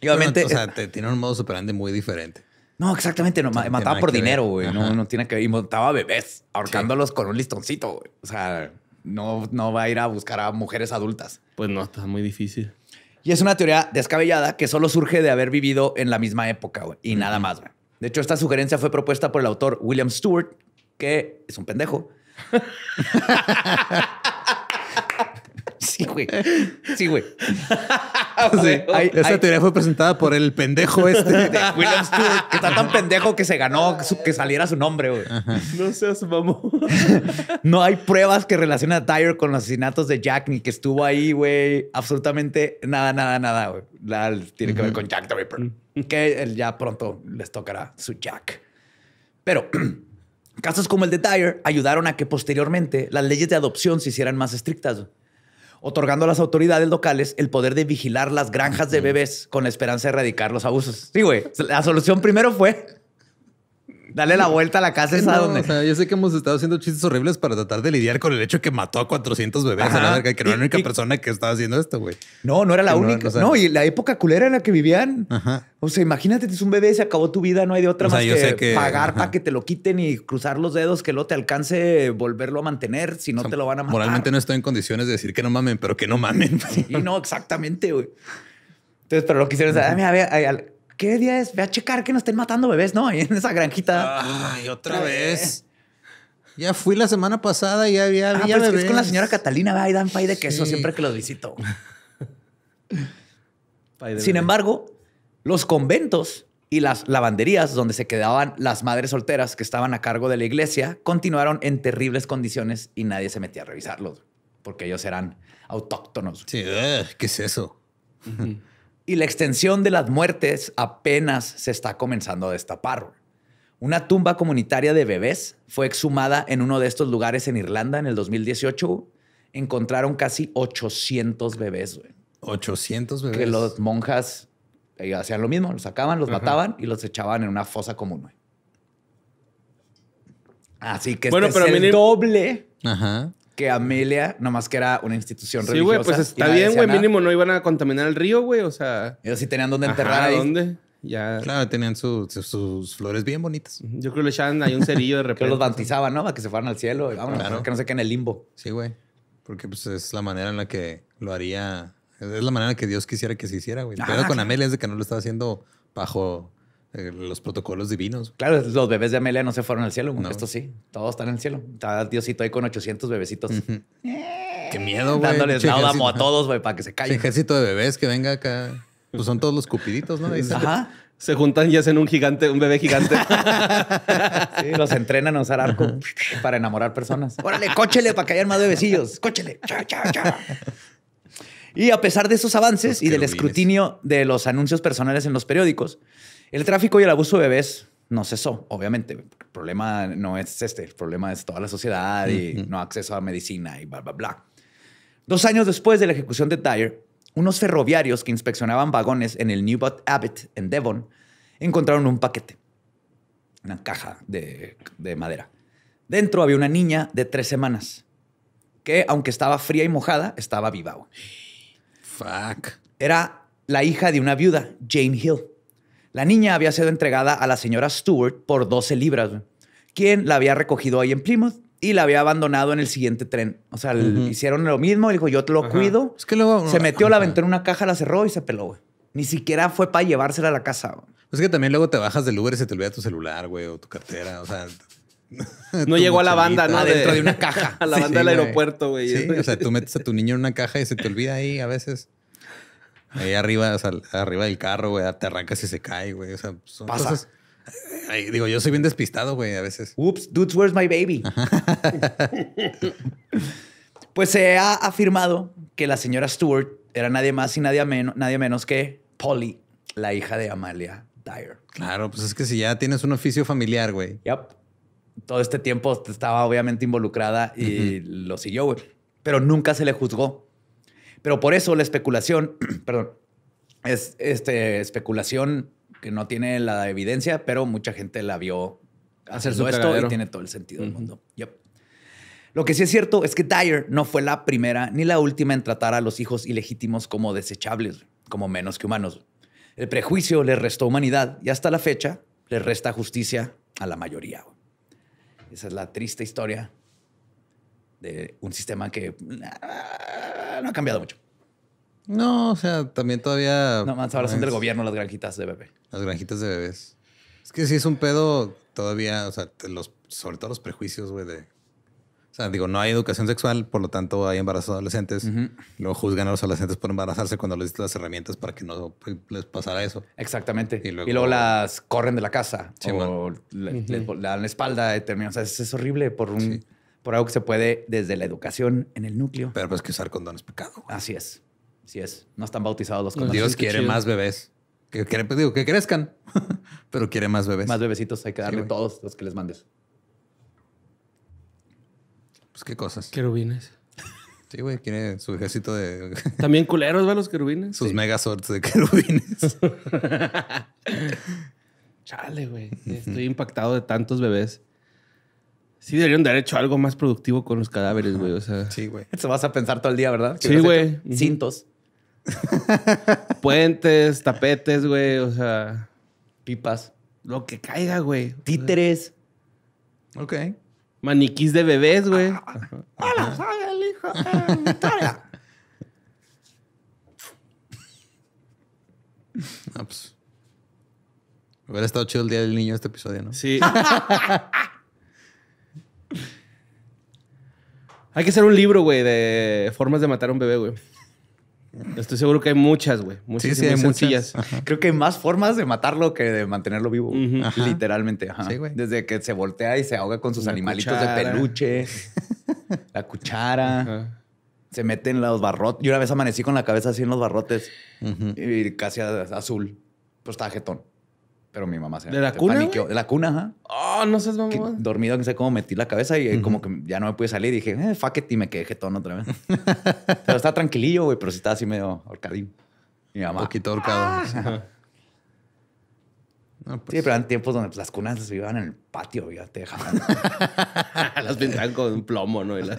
Igualmente o sea, tiene un modo superante muy diferente. No, exactamente. No, mataba por dinero, güey. No, no tiene que ver. Y mataba bebés, ahorcándolos con un listoncito, güey. O sea, no, no va a ir a buscar a mujeres adultas. Pues no, está muy difícil. Y es una teoría descabellada que solo surge de haber vivido en la misma época, y nada más, De hecho, esta sugerencia fue propuesta por el autor William Stewart, que es un pendejo. Sí, güey. Sí, güey. Esta teoría fue presentada por el pendejo este. De William Stewart, que está tan pendejo que se ganó que, saliera su nombre, güey. No seas mamón. no hay pruebas que relacionen a Tyre con los asesinatos de Jack ni que estuvo ahí, güey. Absolutamente nada, nada, nada, güey. tiene que ver con Jack the Ripper. Mm. Que él ya pronto les tocará su Jack. Pero... Casos como el de Tyre ayudaron a que posteriormente las leyes de adopción se hicieran más estrictas otorgando a las autoridades locales el poder de vigilar las granjas de bebés con la esperanza de erradicar los abusos. Sí, güey. La solución primero fue Dale la vuelta a la casa esa donde. yo sé que hemos estado haciendo chistes horribles para tratar de lidiar con el hecho que mató a 400 bebés la que no era la única persona que estaba haciendo esto, güey. No, no era la única. No, y la época culera en la que vivían. Ajá. O sea, imagínate, es un bebé, se acabó tu vida, no hay de otra más que, pagar para que te lo quiten y cruzar los dedos que no te alcance volverlo a mantener, si no te lo van a matar. Moralmente no estoy en condiciones de decir que no mamen, pero que no mamen. no, exactamente, güey. Entonces, pero lo que hicieron es, a, ¿qué día es? Ve a checar que no estén matando bebés, ¿no? Ahí en esa granjita. Ay, otra, vez. Ya fui la semana pasada y había, ah, pero pues Es, con la señora Catalina, ve dan pay de queso siempre que los visito. Sin embargo, los conventos y las lavanderías donde se quedaban las madres solteras que estaban a cargo de la iglesia continuaron en terribles condiciones y nadie se metía a revisarlos porque ellos eran autóctonos. Sí, eh, ¿qué es eso? Y la extensión de las muertes apenas se está comenzando a destapar. Una tumba comunitaria de bebés fue exhumada en uno de estos lugares en Irlanda en el 2018. Encontraron casi 800 bebés. 800 bebés. Que los monjas eh, hacían lo mismo, los sacaban, los mataban y los echaban en una fosa común. Así que este es el doble Ajá que Amelia, nomás que era una institución religiosa. Sí, güey, pues está bien, güey. Mínimo no iban a contaminar el río, güey. O sea. Ellos sí tenían donde enterrar. ¿Dónde? Ya. Claro, tenían sus flores bien bonitas. Yo creo que le echaban ahí un cerillo de repente. que los bautizaban, ¿no? Para que se fueran al cielo. Y que no se queden en el limbo. Sí, güey. Porque pues es la manera en la que lo haría. Es la manera que Dios quisiera que se hiciera, güey. Pero ah, con Amelia es de que no lo estaba haciendo bajo eh, los protocolos divinos. Claro, los bebés de Amelia no se fueron al cielo. Esto sí, todos están en el cielo. Está Diosito ahí con 800 bebecitos. Eh. Qué miedo, güey. Dándoles laudamo a todos, güey, para que se caigan. Ejército de bebés que venga acá. Pues son todos los cupiditos, ¿no? Se juntan y hacen un gigante, un bebé gigante. los entrenan a usar arco para enamorar personas. Órale, cóchele para que hayan más bebecillos. Cóchele. Cha, cha, cha. Y a pesar de esos avances pues y del escrutinio de los anuncios personales en los periódicos, el tráfico y el abuso de bebés no cesó, obviamente. El problema no es este, el problema es toda la sociedad y no acceso a medicina y bla, bla, bla. Dos años después de la ejecución de Dyer, unos ferroviarios que inspeccionaban vagones en el Newbot Abbott en Devon encontraron un paquete, una caja de, de madera. Dentro había una niña de tres semanas que, aunque estaba fría y mojada, estaba viva. Fuck. Era la hija de una viuda, Jane Hill. La niña había sido entregada a la señora Stewart por 12 libras, quien la había recogido ahí en Plymouth y la había abandonado en el siguiente tren. O sea, le hicieron lo mismo, dijo, yo te lo cuido. Es que luego, se metió, la ventana en una caja, la cerró y se peló, güey. Ni siquiera fue para llevársela a la casa. Es que también luego te bajas del Uber y se te olvida tu celular, güey, o tu cartera, o sea... No llegó a la banda, ¿no? Dentro de, una caja. a la banda del aeropuerto, güey. o sea, tú metes a tu niño en una caja y se te olvida ahí a veces. Ahí arriba, o arriba del carro, güey, te arrancas y se cae, güey. O Pasa. digo, yo soy bien despistado, güey, a veces. Oops, dudes, where's my baby? pues se ha afirmado que la señora Stewart era nadie más y nadie, nadie menos que Polly, la hija de Amalia Dyer. Claro, pues es que si ya tienes un oficio familiar, güey. Yep. Todo este tiempo estaba obviamente involucrada y lo siguió, güey. Pero nunca se le juzgó. Pero por eso la especulación, perdón, es este, especulación que no tiene la evidencia, pero mucha gente la vio hacer su esto y tiene todo el sentido del mundo. Lo que sí es cierto es que Dyer no fue la primera ni la última en tratar a los hijos ilegítimos como desechables, como menos que humanos. El prejuicio les restó humanidad y hasta la fecha les resta justicia a la mayoría. Esa es la triste historia de un sistema que no ha cambiado mucho. No, o sea, también todavía. No, más ahora son del gobierno las granjitas de bebé. Las granjitas de bebés. Es que si es un pedo todavía, o sea, los, sobre todo los prejuicios, güey, de. O sea, digo, no hay educación sexual, por lo tanto hay embarazos adolescentes. Luego juzgan a los adolescentes por embarazarse cuando les diste las herramientas para que no les pasara eso. Exactamente. Y luego, las corren de la casa sí, o le, dan la espalda. terminan. O sea, es, horrible por un por algo que se puede desde la educación en el núcleo. Pero pues que usar condones es pecado. Así es. Así es. No están bautizados los condones. Dios quiere más bebés. Que, pues, digo, que crezcan, pero quiere más bebés. Más bebecitos hay que darle todos los que les mandes. Pues qué cosas. Querubines. Sí, güey, tiene su ejército de. También culeros, ¿verdad? Los querubines. Sus mega sorts de querubines. Chale, güey. Estoy impactado de tantos bebés. Sí, deberían de haber hecho algo más productivo con los cadáveres, güey. O sea. Sí, güey. Eso vas a pensar todo el día, ¿verdad? Sí, güey. Cintos. Puentes, tapetes, güey. O sea. Pipas. Lo que caiga, güey. Títeres. Ok. Maniquís de bebés, güey. ¡Hola! Ah, hola, el hijo no, pues. Hubiera estado chido el día del niño este episodio, ¿no? Sí. Hay que hacer un libro, güey, de formas de matar a un bebé, güey. Estoy seguro que hay muchas, güey. sí, sí, hay Muchas. Creo que hay más formas de matarlo que de mantenerlo vivo. Literalmente. Ajá. Desde que se voltea y se ahoga con sus animalitos de peluche, la cuchara. Se mete en los barrotes. Yo una vez amanecí con la cabeza así en los barrotes y casi azul. Pues estaba jetón. Pero mi mamá se ¿De la cuna? De la cuna, ajá. Oh, no sé mamá. dormido, no sé cómo metí la cabeza y eh, como que ya no me pude salir. Y dije, eh, fuck it, y me quedé jetón otra vez. pero estaba tranquilillo, güey, pero sí estaba así medio ahorcadillo. Mi mamá. Un poquito horcado. Ah. Sí, pues. pero eran tiempos donde pues, las cunas se vivían en el patio, ya te dejaban. las pintaban con un plomo, ¿no? las...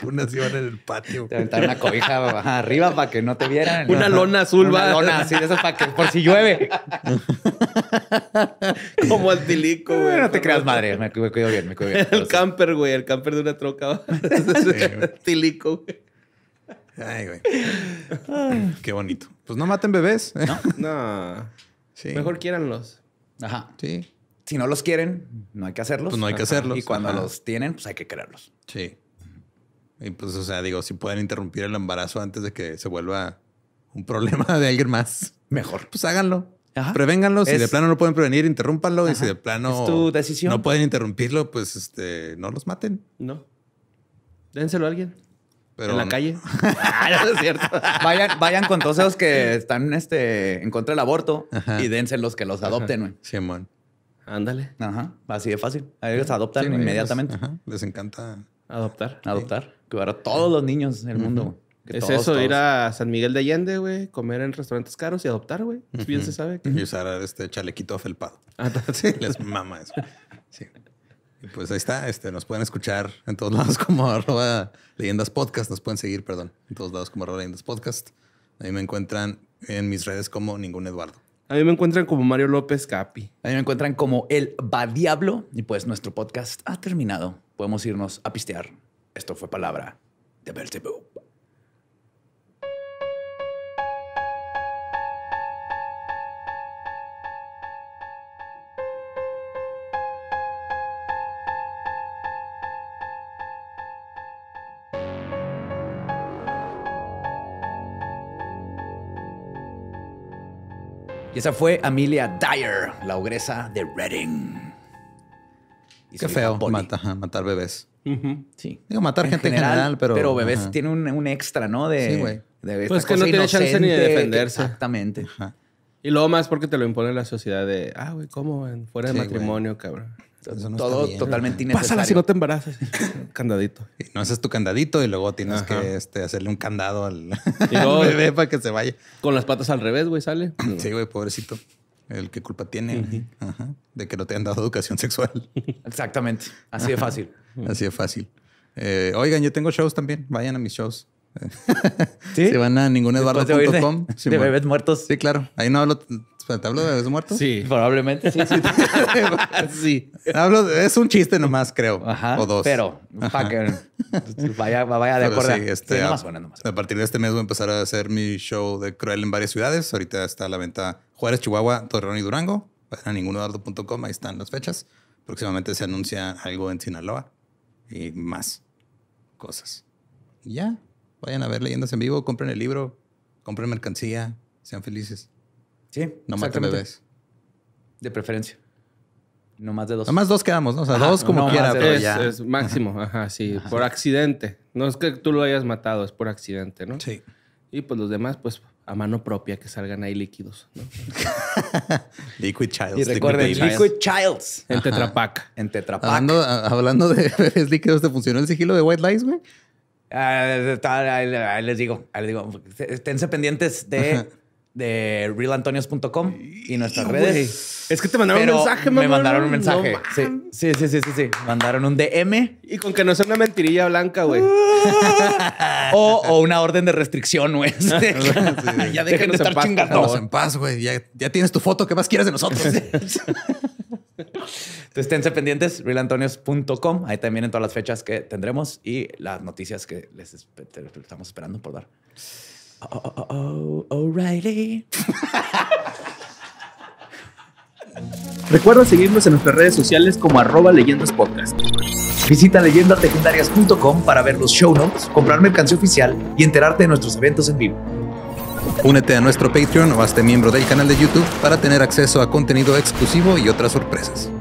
cunas iban en el patio. Te aventaron una cobija arriba para que no te vieran. Una lona azul, Una lona así de esas para que por si llueve. Como al tilico, güey. No te creas madre, me, cuido bien, me cuido bien. El camper, güey, el camper de una troca. tilico, güey. Ay, güey. Qué bonito. Pues no maten bebés. No. Mejor quieranlos. Ajá. Sí. Si no los quieren, no hay que hacerlos. Pues no hay que hacerlos. Y cuando los tienen, pues hay que quererlos Sí. Y pues, o sea, digo, si pueden interrumpir el embarazo antes de que se vuelva un problema de alguien más, mejor. Pues háganlo. Ajá. Prevénganlo. Si de plano no pueden prevenir, interrúmpanlo. Y si de plano no pueden interrumpirlo, pues este, no los maten. No. Dénselo a alguien en la calle. Ah, cierto. Vayan, con todos esos que están este, en contra del aborto y dense los que los adopten, güey. man Ándale. Ajá. Así de fácil. ellos adoptan inmediatamente. Les encanta adoptar. Adoptar. Que a todos los niños del mundo. es eso, ir a San Miguel de Allende, güey, comer en restaurantes caros y adoptar, güey. Pues bien se sabe. Y usar este chalequito afelpado. Ah, sí. Les mama eso. Sí. Pues ahí está, este, nos pueden escuchar en todos lados como arroba leyendas podcast, nos pueden seguir, perdón, en todos lados como arroba leyendas podcast. Ahí me encuentran en mis redes como ningún Eduardo. A mí me encuentran como Mario López Capi. Ahí me encuentran como el Va Diablo. Y pues nuestro podcast ha terminado. Podemos irnos a pistear. Esto fue Palabra de Belzebub. Y esa fue Amelia Dyer, la ogresa de Reading. Qué feo matar bebés. Sí. Digo, matar gente en general, pero. Pero bebés tiene un, extra, ¿no? De, sí, güey. pues que no tiene chance ni de defenderse. Exactamente. Y luego más porque te lo impone la sociedad de, ah, güey, ¿cómo? Fuera de matrimonio, cabrón todo totalmente innecesario. Pásala si no te embarazas. candadito. Y no, haces tu candadito y luego tienes que este, hacerle un candado al, bebé para que se vaya. Con las patas al revés, güey, sale. Sí, güey, pobrecito. El que culpa tiene de que no te han dado educación sexual. Exactamente. Así de fácil. Así de fácil. Eh, oigan, yo tengo shows también. Vayan a mis shows. ¿Sí? van a ninguneduardo.com. De, de, bebés muertos. Sí, claro. Ahí no hablo ¿Hablo de los muertos? Sí, probablemente sí. es un chiste nomás, creo. o dos. Pero, vaya, de acuerdo. Este, a, a partir de este mes voy a empezar a hacer mi show de Cruel en varias ciudades. Ahorita está a la venta Juárez, Chihuahua, Torreón y Durango. Vayan a ningunodardo.com, ahí están las fechas. Próximamente se anuncia algo en Sinaloa y más cosas. ya, vayan a ver leyendas en vivo, compren el libro, compren mercancía, sean felices. Sí. No más bebés. De preferencia. No más de dos. No más dos quedamos, ¿no? O sea, dos como quiera. es, máximo, ajá, sí. Por accidente. No es que tú lo hayas matado, es por accidente, ¿no? Sí. Y pues los demás, pues a mano propia, que salgan ahí líquidos, ¿no? Liquid Childs. Y recuerden, Liquid, Childs. En Tetrapac. En Tetrapac. Hablando, hablando de líquidos, ¿te funcionó el sigilo de White Lies, güey? Ah, ahí les digo, ahí les digo. Esténse pendientes de de realantonios.com y nuestras redes. Es que te mandaron un mensaje, Me mandaron un mensaje. sí, sí, sí, sí, sí, Mandaron un DM. Y con que no sea una mentirilla blanca, güey. o, una orden de restricción, güey. ya dejen de estar chingando. en paz, güey. Ya, tienes tu foto. ¿Qué más quieres de nosotros? Entonces, esténse pendientes, realantonios.com. Ahí también en todas las fechas que tendremos y las noticias que les estamos esperando por dar. Oh, oh, oh, Recuerda seguirnos en nuestras redes sociales como arroba leyendas podcast. Visita leyendaslegendarias.com para ver los show notes, comprar mercancía oficial y enterarte de nuestros eventos en vivo. Únete a nuestro Patreon o hazte miembro del canal de YouTube para tener acceso a contenido exclusivo y otras sorpresas.